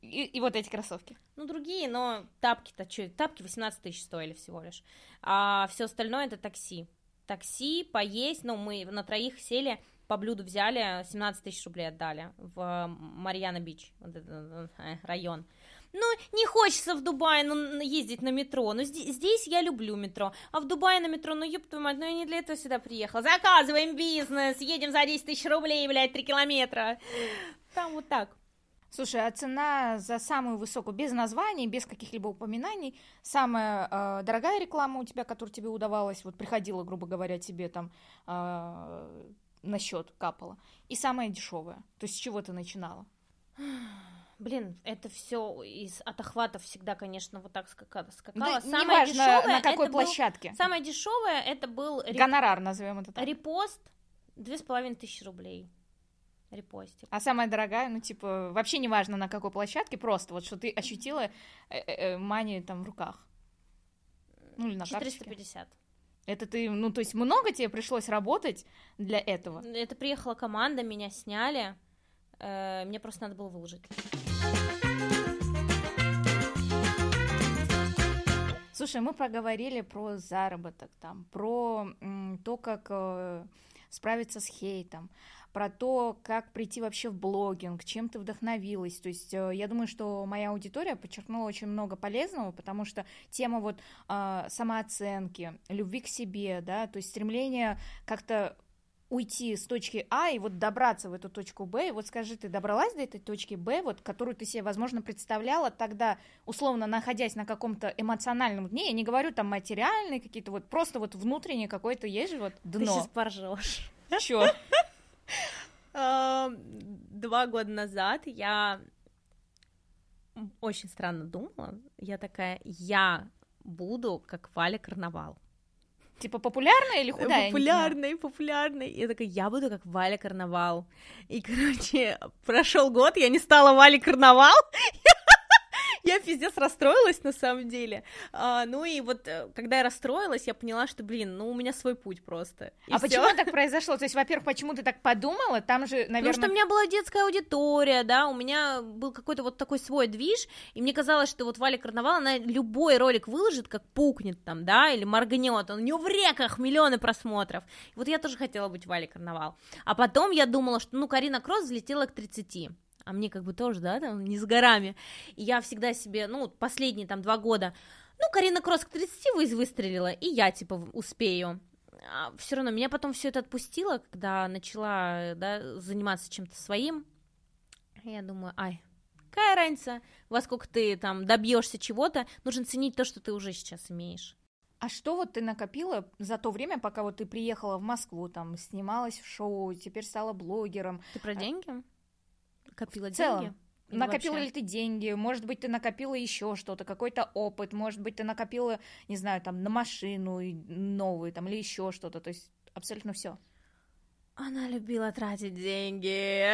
И, и вот эти кроссовки. Ну, другие, но тапки-то что? Тапки 18 тысяч стоили всего лишь. А все остальное это такси такси, поесть, ну, мы на троих сели, по блюду взяли, 17 тысяч рублей отдали в Марьяна-Бич, вот этот э, район. Ну, не хочется в Дубае ну, ездить на метро, но ну, здесь, здесь я люблю метро, а в Дубае на метро, ну, ёб твою мать, ну, я не для этого сюда приехала. Заказываем бизнес, едем за 10 тысяч рублей, блядь, 3 километра. Там вот так. Слушай, а цена за самую высокую, без названий, без каких-либо упоминаний, самая э, дорогая реклама у тебя, которая тебе удавалась, вот приходила, грубо говоря, тебе там э, на счет капала, и самая дешевая. То есть с чего ты начинала? Блин, это все из от охвата всегда, конечно, вот так скакало. скакало. Да, ну, самое неважно, дешевое, на какой площадке. Был, самое дешевое это был... Гонорар, назовем это так. Репост, две с половиной тысячи рублей репостик. А самая дорогая, ну, типа, вообще не важно на какой площадке, просто вот что ты ощутила э, э, э, манию там в руках. Ну, или на 450. Карточке. Это ты, ну, то есть много тебе пришлось работать для этого? Это приехала команда, меня сняли, э, мне просто надо было выложить. Слушай, мы проговорили про заработок, там, про м, то, как э, справиться с хейтом про то, как прийти вообще в блогинг, чем ты вдохновилась. То есть э, я думаю, что моя аудитория подчеркнула очень много полезного, потому что тема вот э, самооценки, любви к себе, да, то есть стремление как-то уйти с точки А и вот добраться в эту точку Б. И вот скажи, ты добралась до этой точки Б, вот, которую ты себе, возможно, представляла тогда, условно, находясь на каком-то эмоциональном дне, я не говорю там материальные какие-то, вот просто вот внутреннее какое-то есть же вот дно. Ты сейчас поржешь. Чё? (laughs) Два года назад я очень странно думала. Я такая, я буду как Валя Карнавал. Типа популярная или худая? Популярная, популярная. Я такая, я буду как Валя Карнавал. И, короче, (laughs) прошел год, я не стала Валя Карнавал, (laughs) я я пиздец расстроилась на самом деле. А, ну и вот, э, когда я расстроилась, я поняла, что, блин, ну у меня свой путь просто. И а всё. почему так (laughs) произошло? То есть, во-первых, почему ты так подумала? Там же, наверное... Потому что у меня была детская аудитория, да, у меня был какой-то вот такой свой движ, и мне казалось, что вот Валя Карнавал, она любой ролик выложит, как пукнет там, да, или моргнет, он у нее в реках миллионы просмотров. вот я тоже хотела быть Валя Карнавал. А потом я думала, что, ну, Карина Кросс взлетела к 30 а мне как бы тоже, да, там, не с горами. И я всегда себе, ну, последние там два года, ну, Карина Кросс к 30 выстрелила, и я, типа, успею. А все равно меня потом все это отпустило, когда начала, да, заниматься чем-то своим. Я думаю, ай, какая разница, во сколько ты там добьешься чего-то, нужно ценить то, что ты уже сейчас имеешь. А что вот ты накопила за то время, пока вот ты приехала в Москву, там, снималась в шоу, теперь стала блогером? Ты про а деньги? Копила в целом. деньги? Или накопила вообще? ли ты деньги, может быть, ты накопила еще что-то, какой-то опыт, может быть, ты накопила, не знаю, там, на машину новую, там, или еще что-то, то есть абсолютно все. Она любила тратить деньги.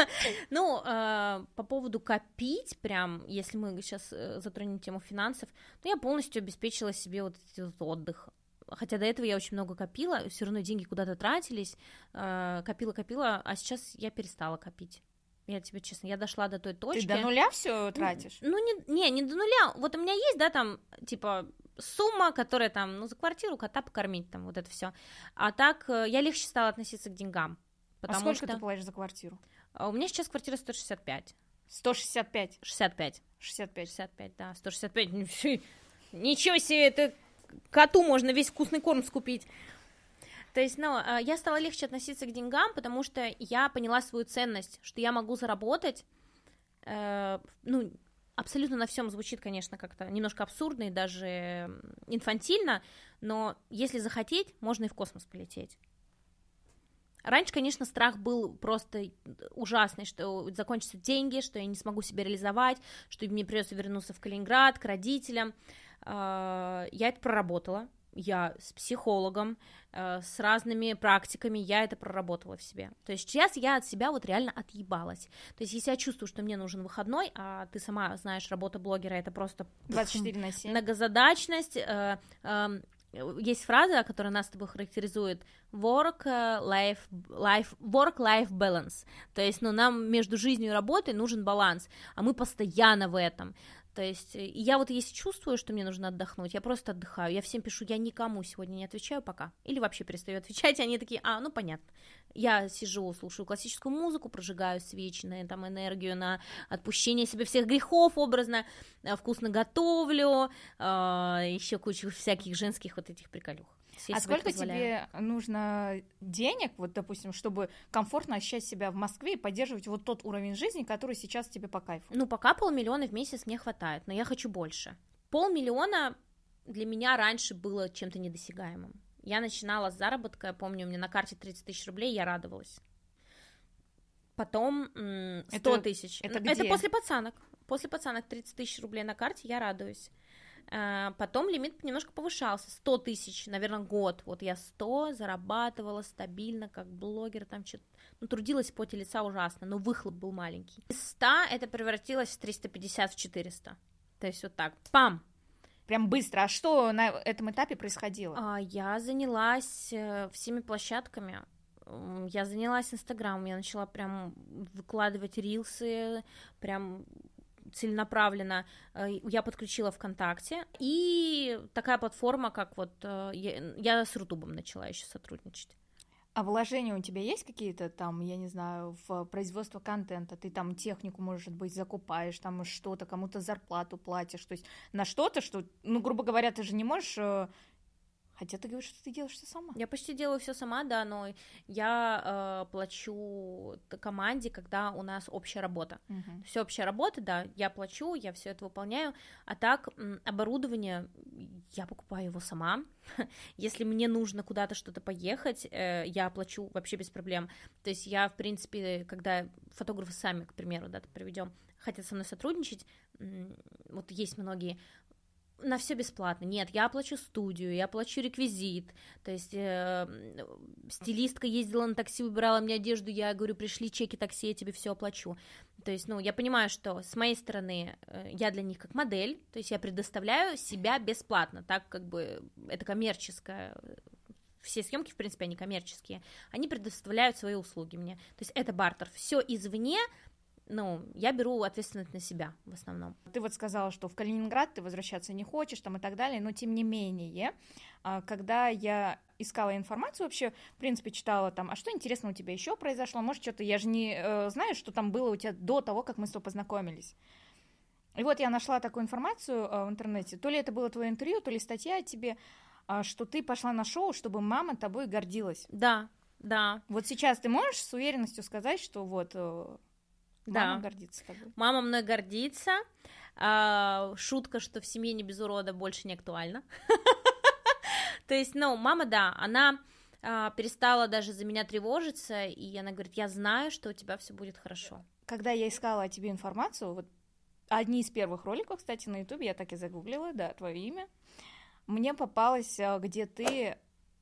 (laughs) ну, э, по поводу копить, прям, если мы сейчас э, затронем тему финансов, ну, я полностью обеспечила себе вот этот отдых. Хотя до этого я очень много копила, все равно деньги куда-то тратились, э, копила, копила, а сейчас я перестала копить. Я тебе честно, я дошла до той точки. Ты до нуля все тратишь? Ну, ну не, не, не до нуля. Вот у меня есть, да, там, типа, сумма, которая там, ну, за квартиру, кота покормить, там, вот это все. А так э, я легче стала относиться к деньгам. А потому а сколько что... ты платишь за квартиру? А у меня сейчас квартира 165. 165? 65. 65. 65, да, 165. (laughs) Ничего себе, это коту можно весь вкусный корм скупить. То есть, ну, а, я стала легче относиться к деньгам, потому что я поняла свою ценность, что я могу заработать, э, ну, абсолютно на всем звучит, конечно, как-то немножко абсурдно и даже инфантильно, но если захотеть, можно и в космос полететь. Раньше, конечно, страх был просто э, ужасный, что закончатся деньги, что я не смогу себя реализовать, что мне придется вернуться в Калининград к родителям. А, я это проработала я с психологом, э, с разными практиками, я это проработала в себе. То есть сейчас я от себя вот реально отъебалась. То есть если я чувствую, что мне нужен выходной, а ты сама знаешь, работа блогера это просто 24 (laughs) на 7. многозадачность, э, э, есть фраза, которая нас с тобой характеризует work э, life life work life balance. То есть, ну, нам между жизнью и работой нужен баланс, а мы постоянно в этом. То есть э, я вот если чувствую, что мне нужно отдохнуть, я просто отдыхаю. Я всем пишу, я никому сегодня не отвечаю пока. Или вообще перестаю отвечать, (laughs) они такие, а, ну понятно. Я сижу, слушаю классическую музыку, прожигаю свечи на там, энергию, на отпущение себе всех грехов образно, э, вкусно готовлю, а, еще кучу всяких женских вот этих приколюх а сколько позволяю. тебе нужно денег, вот, допустим, чтобы комфортно ощущать себя в Москве и поддерживать вот тот уровень жизни, который сейчас тебе по кайфу? Ну, пока полмиллиона в месяц мне хватает, но я хочу больше. Полмиллиона для меня раньше было чем-то недосягаемым. Я начинала с заработка, я помню, у меня на карте 30 тысяч рублей, я радовалась. Потом 100 тысяч. Это, где? это после пацанок. После пацанок 30 тысяч рублей на карте, я радуюсь. А, потом лимит немножко повышался, 100 тысяч, наверное, год. Вот я 100 зарабатывала стабильно, как блогер, там что-то, ну, трудилась по лица ужасно, но выхлоп был маленький. Из 100 это превратилось в 350, в 400. То есть вот так, пам, Прям быстро. А что на этом этапе происходило? А, я занялась э, всеми площадками. Я занялась Инстаграмом, я начала прям выкладывать рилсы, прям целенаправленно э, я подключила ВКонтакте, и такая платформа, как вот э, я с Рутубом начала еще сотрудничать. А вложения у тебя есть какие-то там, я не знаю, в производство контента? Ты там технику, может быть, закупаешь, там что-то, кому-то зарплату платишь, то есть на что-то, что, ну, грубо говоря, ты же не можешь э, Хотя ты говоришь, что ты делаешь все сама. Я почти делаю все сама, да, но я э, плачу команде, когда у нас общая работа. Угу. Все общая работа, да, я плачу, я все это выполняю. А так оборудование я покупаю его сама. (laughs) Если мне нужно куда-то что-то поехать, э, я плачу вообще без проблем. То есть я, в принципе, когда фотографы сами, к примеру, да, приведем, хотят со мной сотрудничать, вот есть многие, на все бесплатно. Нет, я оплачу студию, я оплачу реквизит. То есть э, стилистка ездила на такси, выбирала мне одежду, я говорю, пришли чеки такси, я тебе все оплачу. То есть, ну, я понимаю, что с моей стороны э, я для них как модель, то есть я предоставляю себя бесплатно, так как бы это коммерческое. Э, все съемки, в принципе, они коммерческие, они предоставляют свои услуги мне. То есть это бартер. Все извне ну, я беру ответственность на себя в основном. Ты вот сказала, что в Калининград ты возвращаться не хочешь, там и так далее, но тем не менее, а, когда я искала информацию вообще, в принципе, читала там, а что интересного у тебя еще произошло, может, что-то, я же не э, знаю, что там было у тебя до того, как мы с тобой познакомились. И вот я нашла такую информацию э, в интернете, то ли это было твое интервью, то ли статья о тебе, а, что ты пошла на шоу, чтобы мама тобой гордилась. Да, да. Вот сейчас ты можешь с уверенностью сказать, что вот... Э, да. Мама гордится тобой. Мама мной гордится. А, шутка, что в семье не без урода больше не актуальна. (laughs) То есть, ну, мама, да, она а, перестала даже за меня тревожиться, и она говорит, я знаю, что у тебя все будет хорошо. Когда я искала о тебе информацию, вот одни из первых роликов, кстати, на Ютубе, я так и загуглила, да, твое имя, мне попалось, а, где ты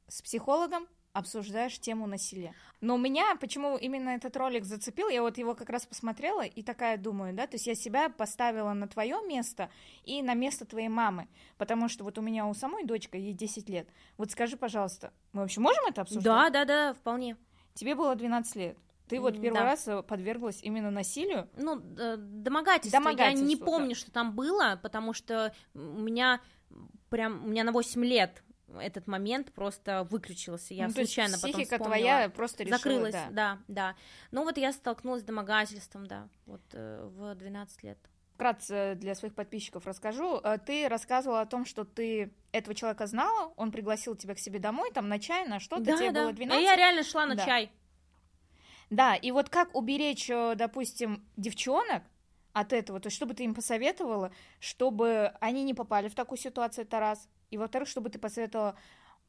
с психологом обсуждаешь тему насилия. Но меня, почему именно этот ролик зацепил, я вот его как раз посмотрела и такая думаю, да, то есть я себя поставила на твое место и на место твоей мамы, потому что вот у меня у самой дочка, ей 10 лет. Вот скажи, пожалуйста, мы вообще можем это обсуждать? Да, да, да, вполне. Тебе было 12 лет. Ты вот первый да. раз подверглась именно насилию? Ну, домогательство. Э, домогательство Я не помню, да. что там было, потому что у меня прям, у меня на 8 лет этот момент просто выключился. Я ну, случайно то есть психика потом вспомнила. твоя просто решила, закрылась, да. да, да. Но ну вот я столкнулась с домогательством, да, вот э, в 12 лет. Вкратце для своих подписчиков расскажу. Э, ты рассказывала о том, что ты этого человека знала, он пригласил тебя к себе домой, там, на чай, на что-то, да, тебе да. было 12. А я реально шла на да. чай. Да, и вот как уберечь, э, допустим, девчонок от этого, то есть чтобы ты им посоветовала, чтобы они не попали в такую ситуацию, это раз, и во-вторых, чтобы ты посоветовала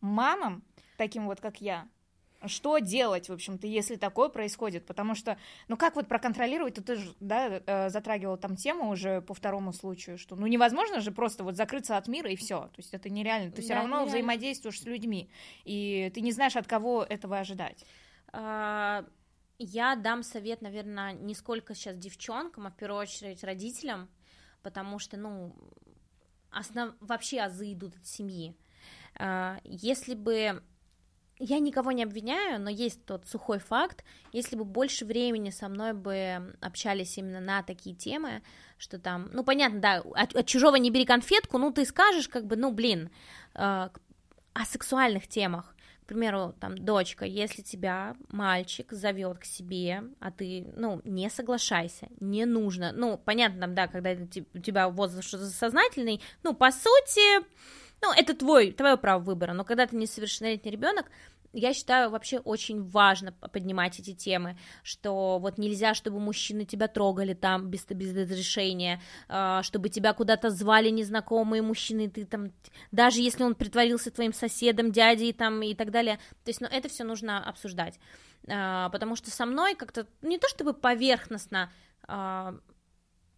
мамам, таким вот, как я, что делать, в общем-то, если такое происходит? Потому что, ну как вот проконтролировать, ты же, да, э, затрагивал там тему уже по второму случаю, что ну невозможно же просто вот закрыться от мира и все. То есть это нереально. Ты да, все равно нереально. взаимодействуешь с людьми, и ты не знаешь, от кого этого ожидать. А, я дам совет, наверное, не сколько сейчас девчонкам, а в первую очередь родителям, потому что, ну, основ... вообще азы идут от семьи. А, если бы я никого не обвиняю, но есть тот сухой факт, если бы больше времени со мной бы общались именно на такие темы, что там, ну, понятно, да, от, от чужого не бери конфетку, ну, ты скажешь, как бы, ну, блин, э, о сексуальных темах, к примеру, там, дочка, если тебя мальчик зовет к себе, а ты, ну, не соглашайся, не нужно. Ну, понятно, там, да, когда у тебя возраст сознательный, ну, по сути, ну, это твой, твое право выбора, но когда ты несовершеннолетний ребенок, я считаю вообще очень важно поднимать эти темы, что вот нельзя, чтобы мужчины тебя трогали там без, без разрешения, а, чтобы тебя куда-то звали незнакомые мужчины, ты там, даже если он притворился твоим соседом, дядей там и так далее, то есть, ну, это все нужно обсуждать, а, потому что со мной как-то, не то чтобы поверхностно, а,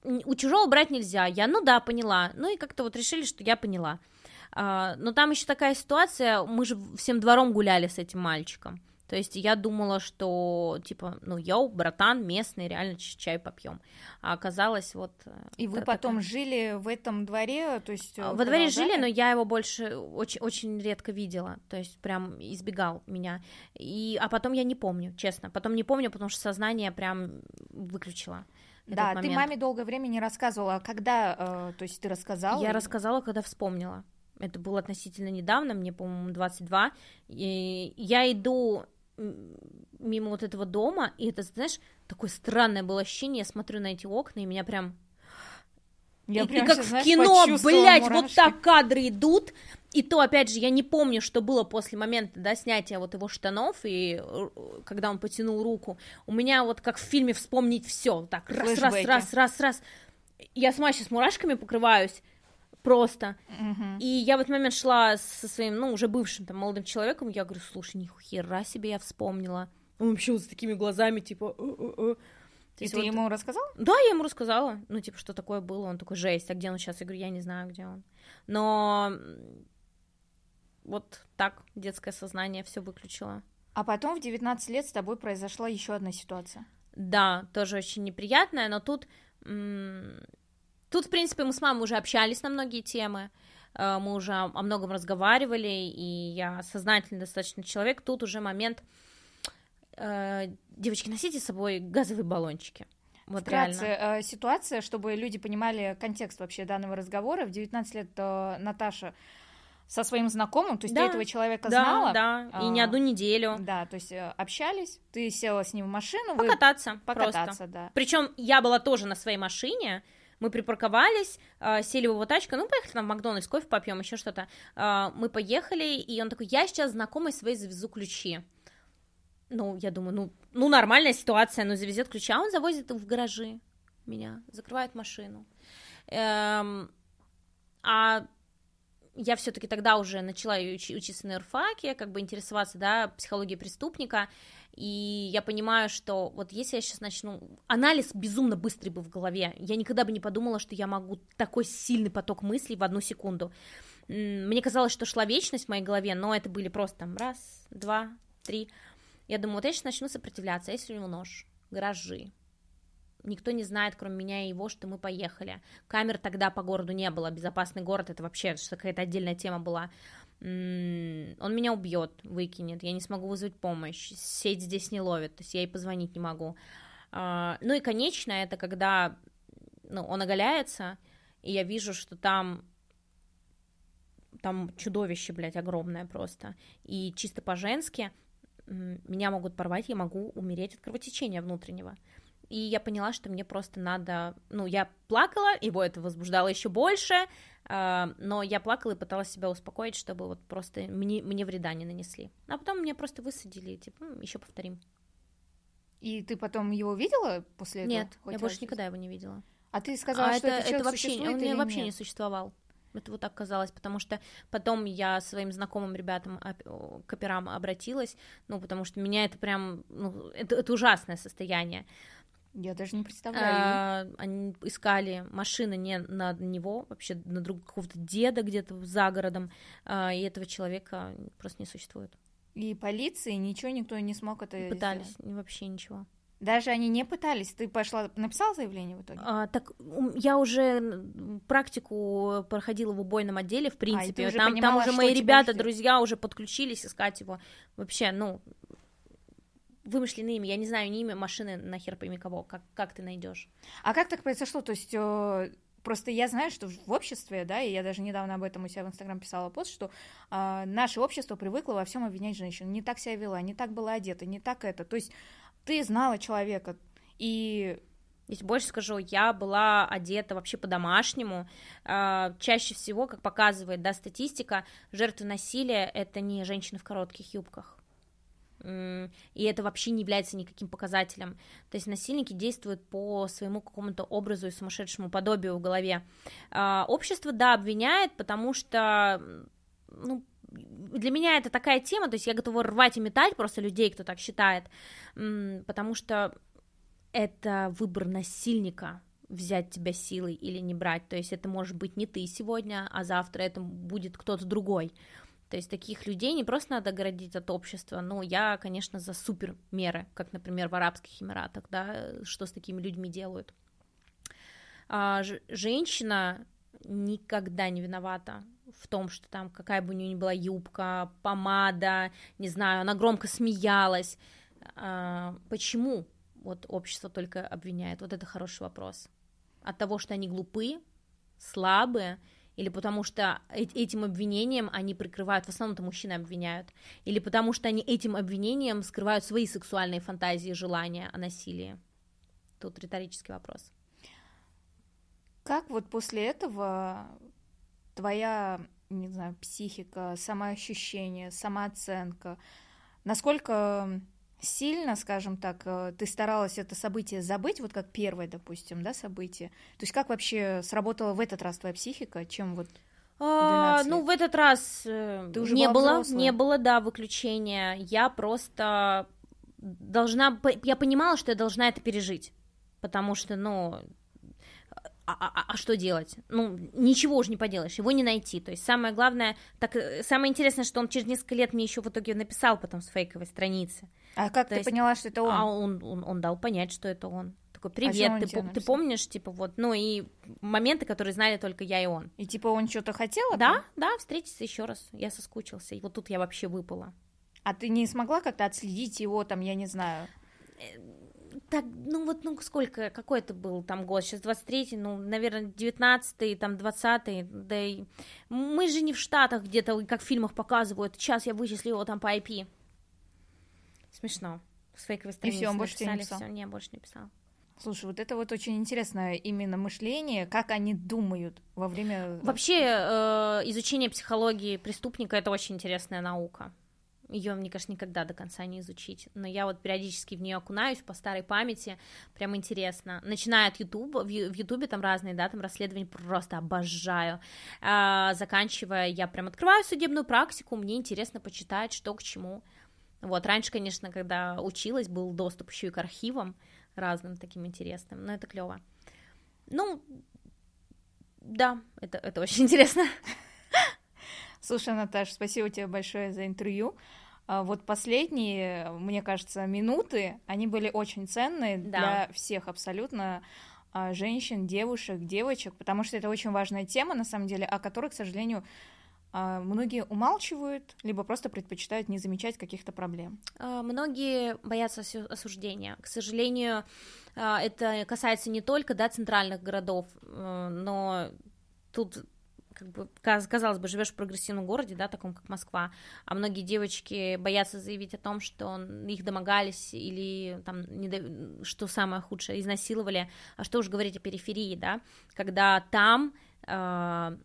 у чужого брать нельзя, я, ну да, поняла, ну и как-то вот решили, что я поняла, а, но там еще такая ситуация, мы же всем двором гуляли с этим мальчиком. То есть я думала, что типа, ну, йоу, братан, местный, реально чай попьем. А оказалось вот... Э, И вы такая... потом жили в этом дворе, то есть... Э, Во дворе жили, но я его больше очень, очень редко видела, то есть прям избегал меня. И... А потом я не помню, честно, потом не помню, потому что сознание прям выключило. Да, момент. ты маме долгое время не рассказывала, а когда, э, то есть ты рассказала? Я рассказала, когда вспомнила это было относительно недавно, мне, по-моему, 22, и я иду мимо вот этого дома, и это, знаешь, такое странное было ощущение, я смотрю на эти окна, и меня прям... Я и, прям и как сейчас, в знаешь, кино, блядь, мурашки. вот так кадры идут, и то, опять же, я не помню, что было после момента, да, снятия вот его штанов, и э, когда он потянул руку, у меня вот как в фильме вспомнить все, так, раз, раз, раз, раз, раз, раз, я сама сейчас мурашками покрываюсь, просто. Угу. И я в этот момент шла со своим, ну, уже бывшим там молодым человеком, я говорю, слушай, нихера себе я вспомнила. Он вообще вот с такими глазами, типа... Э-э-э". То и ты вот... ему рассказала? Да, я ему рассказала. Ну, типа, что такое было. Он такой, жесть, а где он сейчас? Я говорю, я не знаю, где он. Но вот так детское сознание все выключило. А потом в 19 лет с тобой произошла еще одна ситуация. Да, тоже очень неприятная, но тут м- Тут, в принципе, мы с мамой уже общались на многие темы, э, мы уже о многом разговаривали, и я сознательный достаточно человек. Тут уже момент, э, девочки, носите с собой газовые баллончики. Вот Вкратце, реально. Э, ситуация, чтобы люди понимали контекст вообще данного разговора. В 19 лет Наташа со своим знакомым, то есть да, ты этого человека да, знала. Да, и не а, одну неделю. Да, то есть общались, ты села с ним в машину. Покататься вы... Покататься, просто. да. Причем я была тоже на своей машине, мы припарковались, а, сели в его тачку, ну, поехали там в Макдональдс, кофе попьем, еще что-то. А, мы поехали, и он такой, я сейчас знакомый своей завезу ключи. Ну, я думаю, ну, ну нормальная ситуация, но ну, завезет ключи, а он завозит в гаражи меня, закрывает машину. Эм, а я все-таки тогда уже начала учиться на юрфаке, как бы интересоваться, да, психологией преступника, и я понимаю, что вот если я сейчас начну... Анализ безумно быстрый бы в голове, я никогда бы не подумала, что я могу такой сильный поток мыслей в одну секунду. Мне казалось, что шла вечность в моей голове, но это были просто там раз, два, три. Я думаю, вот я сейчас начну сопротивляться, а если у него нож, гаражи, никто не знает, кроме меня и его, что мы поехали. Камер тогда по городу не было, безопасный город, это вообще какая-то отдельная тема была он меня убьет, выкинет, я не смогу вызвать помощь, сеть здесь не ловит, то есть я ей позвонить не могу. А, ну и конечно, это когда ну, он оголяется, и я вижу, что там там чудовище, блядь, огромное просто. И чисто по-женски меня могут порвать, я могу умереть от кровотечения внутреннего. И я поняла, что мне просто надо... Ну, я плакала, его это возбуждало еще больше, а, но я плакала и пыталась себя успокоить, чтобы вот просто мне, мне вреда не нанесли. А потом меня просто высадили, типа, еще повторим. И ты потом его видела после этого? Нет, я больше раз? никогда его не видела. А ты сказала, а что это, это, это вообще, он или вообще нет? не существовал. Это вот так казалось, потому что потом я своим знакомым ребятам, а, каперам обратилась, ну, потому что меня это прям, ну, это, это ужасное состояние. Я даже не представляю. А, они искали машины не на него, вообще на другого какого-то деда где-то за городом, а, и этого человека просто не существует. И полиции ничего никто не смог это. Не пытались сделать. вообще ничего. Даже они не пытались. Ты пошла, написала заявление в итоге? А, так я уже практику проходила в убойном отделе, в а, принципе. А, там, уже понимала, там уже мои ребята, еще... друзья уже подключились искать его. Вообще, ну, вымышленные имя, я не знаю ни имя машины, нахер пойми кого, как, как ты найдешь. А как так произошло? То есть э, просто я знаю, что в обществе, да, и я даже недавно об этом у себя в Инстаграм писала пост, что э, наше общество привыкло во всем обвинять женщину. Не так себя вела, не так была одета, не так это. То есть ты знала человека, и если больше скажу, я была одета вообще по-домашнему. А, чаще всего, как показывает да, статистика, жертвы насилия это не женщины в коротких юбках и это вообще не является никаким показателем. То есть насильники действуют по своему какому-то образу и сумасшедшему подобию в голове. А, общество, да, обвиняет, потому что, ну, для меня это такая тема, то есть я готова рвать и метать просто людей, кто так считает, потому что это выбор насильника, взять тебя силой или не брать. То есть это может быть не ты сегодня, а завтра это будет кто-то другой. То есть таких людей не просто надо оградить от общества, но я, конечно, за супер меры, как, например, в Арабских Эмиратах, да, что с такими людьми делают. А, женщина никогда не виновата в том, что там какая бы у нее ни была юбка, помада, не знаю, она громко смеялась. А, почему вот общество только обвиняет? Вот это хороший вопрос. От того, что они глупы, слабые или потому что этим обвинением они прикрывают, в основном-то мужчины обвиняют, или потому что они этим обвинением скрывают свои сексуальные фантазии, желания о насилии. Тут риторический вопрос. Как вот после этого твоя, не знаю, психика, самоощущение, самооценка, насколько сильно, скажем так, э, ты старалась это событие забыть, вот как первое, допустим, да, событие? То есть как вообще сработала в этот раз твоя психика, чем вот а, ну, в этот раз э, Ты уже не было, взрослая? не было, да, выключения. Я просто должна, я понимала, что я должна это пережить, потому что, ну, а, а, а, а что делать? Ну, ничего уже не поделаешь, его не найти. То есть самое главное, так, э, самое интересное, что он через несколько лет мне еще в итоге написал потом с фейковой страницы. А как То ты есть, поняла, что это он? А он, он, он дал понять, что это он. Такой, а привет, а ты, пом- ты помнишь, типа, вот, ну и моменты, которые знали только я и он. И типа он что-то хотел? Да, да, встретиться еще раз, я соскучился, и вот тут я вообще выпала. А ты не смогла как-то отследить его, там, я не знаю? Э, так, ну вот, ну сколько, какой это был там год, сейчас 23-й, ну, наверное, 19-й, там, 20-й, да и... Мы же не в Штатах где-то, как в фильмах показывают, сейчас я вычислила его там по IP. Смешно. С фейковой страницы и все, он больше написали, не писал. Все, не, больше не писал. Слушай, вот это вот очень интересное именно мышление, как они думают во время... Вообще, э, изучение психологии преступника — это очень интересная наука. Ее, мне кажется, никогда до конца не изучить. Но я вот периодически в нее окунаюсь по старой памяти. Прям интересно. Начиная от Ютуба. В Ютубе там разные, да, там расследования просто обожаю. А, заканчивая, я прям открываю судебную практику. Мне интересно почитать, что к чему. Вот, раньше, конечно, когда училась, был доступ еще и к архивам разным таким интересным. Но это клево. Ну, да, это, это очень интересно. Слушай, Наташ, спасибо тебе большое за интервью. А, вот последние, мне кажется, минуты, они были очень ценные да. для всех абсолютно а, женщин, девушек, девочек, потому что это очень важная тема, на самом деле, о которой, к сожалению, а, многие умалчивают, либо просто предпочитают не замечать каких-то проблем. Многие боятся осуждения. К сожалению, это касается не только да, центральных городов, э, но тут как бы, казалось бы, живешь в прогрессивном городе, да, таком, как Москва, а многие девочки боятся заявить о том, что их домогались или там, недо... что самое худшее, изнасиловали, а что уж говорить о периферии, да, когда там э,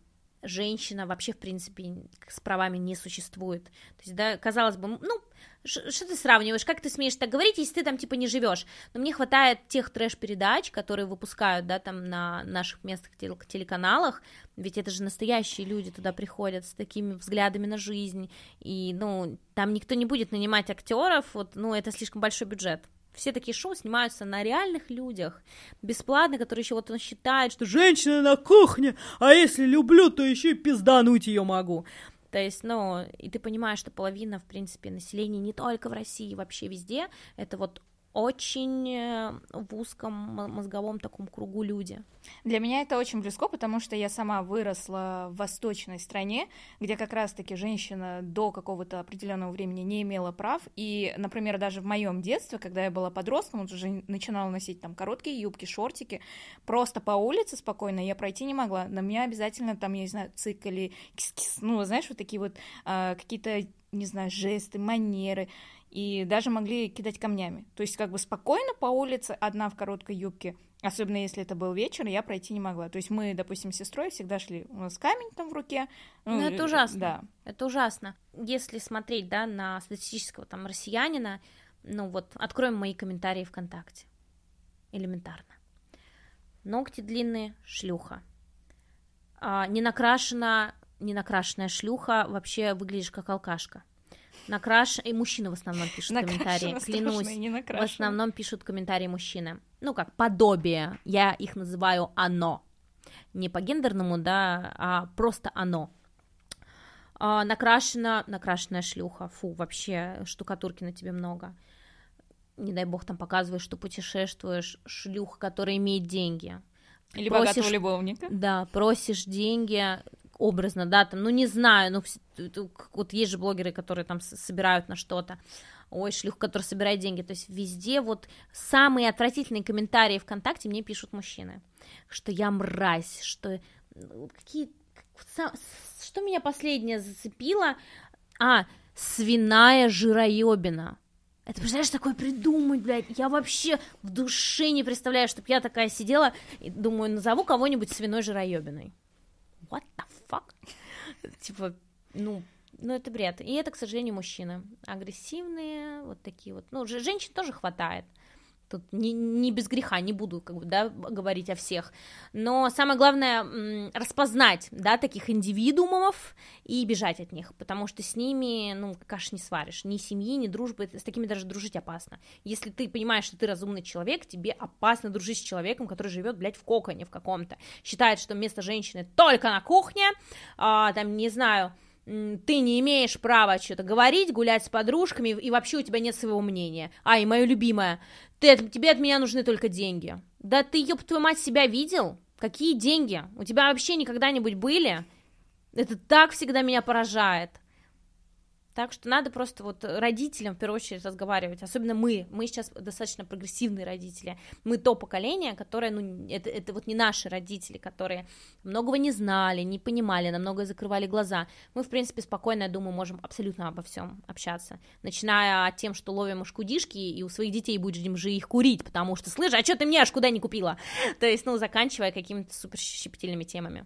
женщина вообще, в принципе, с правами не существует. То есть, да, казалось бы, ну, что ты сравниваешь, как ты смеешь так говорить, если ты там, типа, не живешь? Но мне хватает тех трэш-передач, которые выпускают, да, там, на наших местных тел- телеканалах, ведь это же настоящие люди туда приходят с такими взглядами на жизнь, и, ну, там никто не будет нанимать актеров, вот, ну, это слишком большой бюджет все такие шоу снимаются на реальных людях, бесплатно, которые еще вот он считает, что женщина на кухне, а если люблю, то еще и пиздануть ее могу. То есть, ну, и ты понимаешь, что половина, в принципе, населения не только в России, вообще везде, это вот очень э, в узком мозговом таком кругу люди. Для меня это очень близко, потому что я сама выросла в восточной стране, где как раз-таки женщина до какого-то определенного времени не имела прав. И, например, даже в моем детстве, когда я была подростком, уже начинала носить там короткие юбки, шортики, просто по улице спокойно я пройти не могла. На меня обязательно там, я не знаю, цикали, кис -кис, ну, знаешь, вот такие вот а, какие-то не знаю, жесты, манеры и даже могли кидать камнями. То есть как бы спокойно по улице одна в короткой юбке, особенно если это был вечер, я пройти не могла. То есть мы, допустим, с сестрой всегда шли, у нас камень там в руке. Ну, ну это э, ужасно. Да. Это ужасно. Если смотреть, да, на статистического там россиянина, ну вот, откроем мои комментарии ВКонтакте. Элементарно. Ногти длинные, шлюха. А, не накрашена, не накрашенная шлюха, вообще выглядишь как алкашка. Накраш... И мужчины в основном пишут комментарии, клянусь. В основном пишут комментарии мужчины. Ну как, подобие. Я их называю «оно». Не по гендерному, да, а просто «оно». А, накрашена, накрашенная шлюха, фу, вообще штукатурки на тебе много. Не дай бог там показываешь, что путешествуешь, шлюха, которая имеет деньги или просишь, богатого любовника. Да, просишь деньги, образно, да, там, ну не знаю, ну вот есть же блогеры, которые там собирают на что-то, ой, шлюх, который собирает деньги, то есть везде вот самые отвратительные комментарии ВКонтакте мне пишут мужчины, что я мразь, что ну, какие, что меня последнее зацепило, а, свиная жироебина, это, представляешь, такое придумать, блядь, я вообще в душе не представляю, чтобы я такая сидела и думаю, назову кого-нибудь свиной жироебиной. What the fuck? Типа, ну, ну это бред. И это, к сожалению, мужчины. Агрессивные, вот такие вот. Ну, женщин тоже хватает. Тут не, не без греха, не буду как бы, да, говорить о всех. Но самое главное распознать, да, таких индивидуумов и бежать от них, потому что с ними, ну, каш не сваришь, ни семьи, ни дружбы, с такими даже дружить опасно. Если ты понимаешь, что ты разумный человек, тебе опасно дружить с человеком, который живет, блядь, в коконе в каком-то, считает, что место женщины только на кухне, а, там, не знаю, ты не имеешь права что-то говорить, гулять с подружками, и вообще у тебя нет своего мнения. А, и мое любимое, ты, тебе от меня нужны только деньги. Да ты, ёб твою мать, себя видел? Какие деньги? У тебя вообще никогда-нибудь были? Это так всегда меня поражает. Так что надо просто вот родителям в первую очередь разговаривать, особенно мы, мы сейчас достаточно прогрессивные родители, мы то поколение, которое, ну, это, это вот не наши родители, которые многого не знали, не понимали, намного закрывали глаза, мы, в принципе, спокойно, я думаю, можем абсолютно обо всем общаться, начиная от тем, что ловим ашкудишки, и у своих детей будем же их курить, потому что, слышь, а что ты мне аж куда не купила? (laughs) То есть, ну, заканчивая какими-то супер щепетильными темами.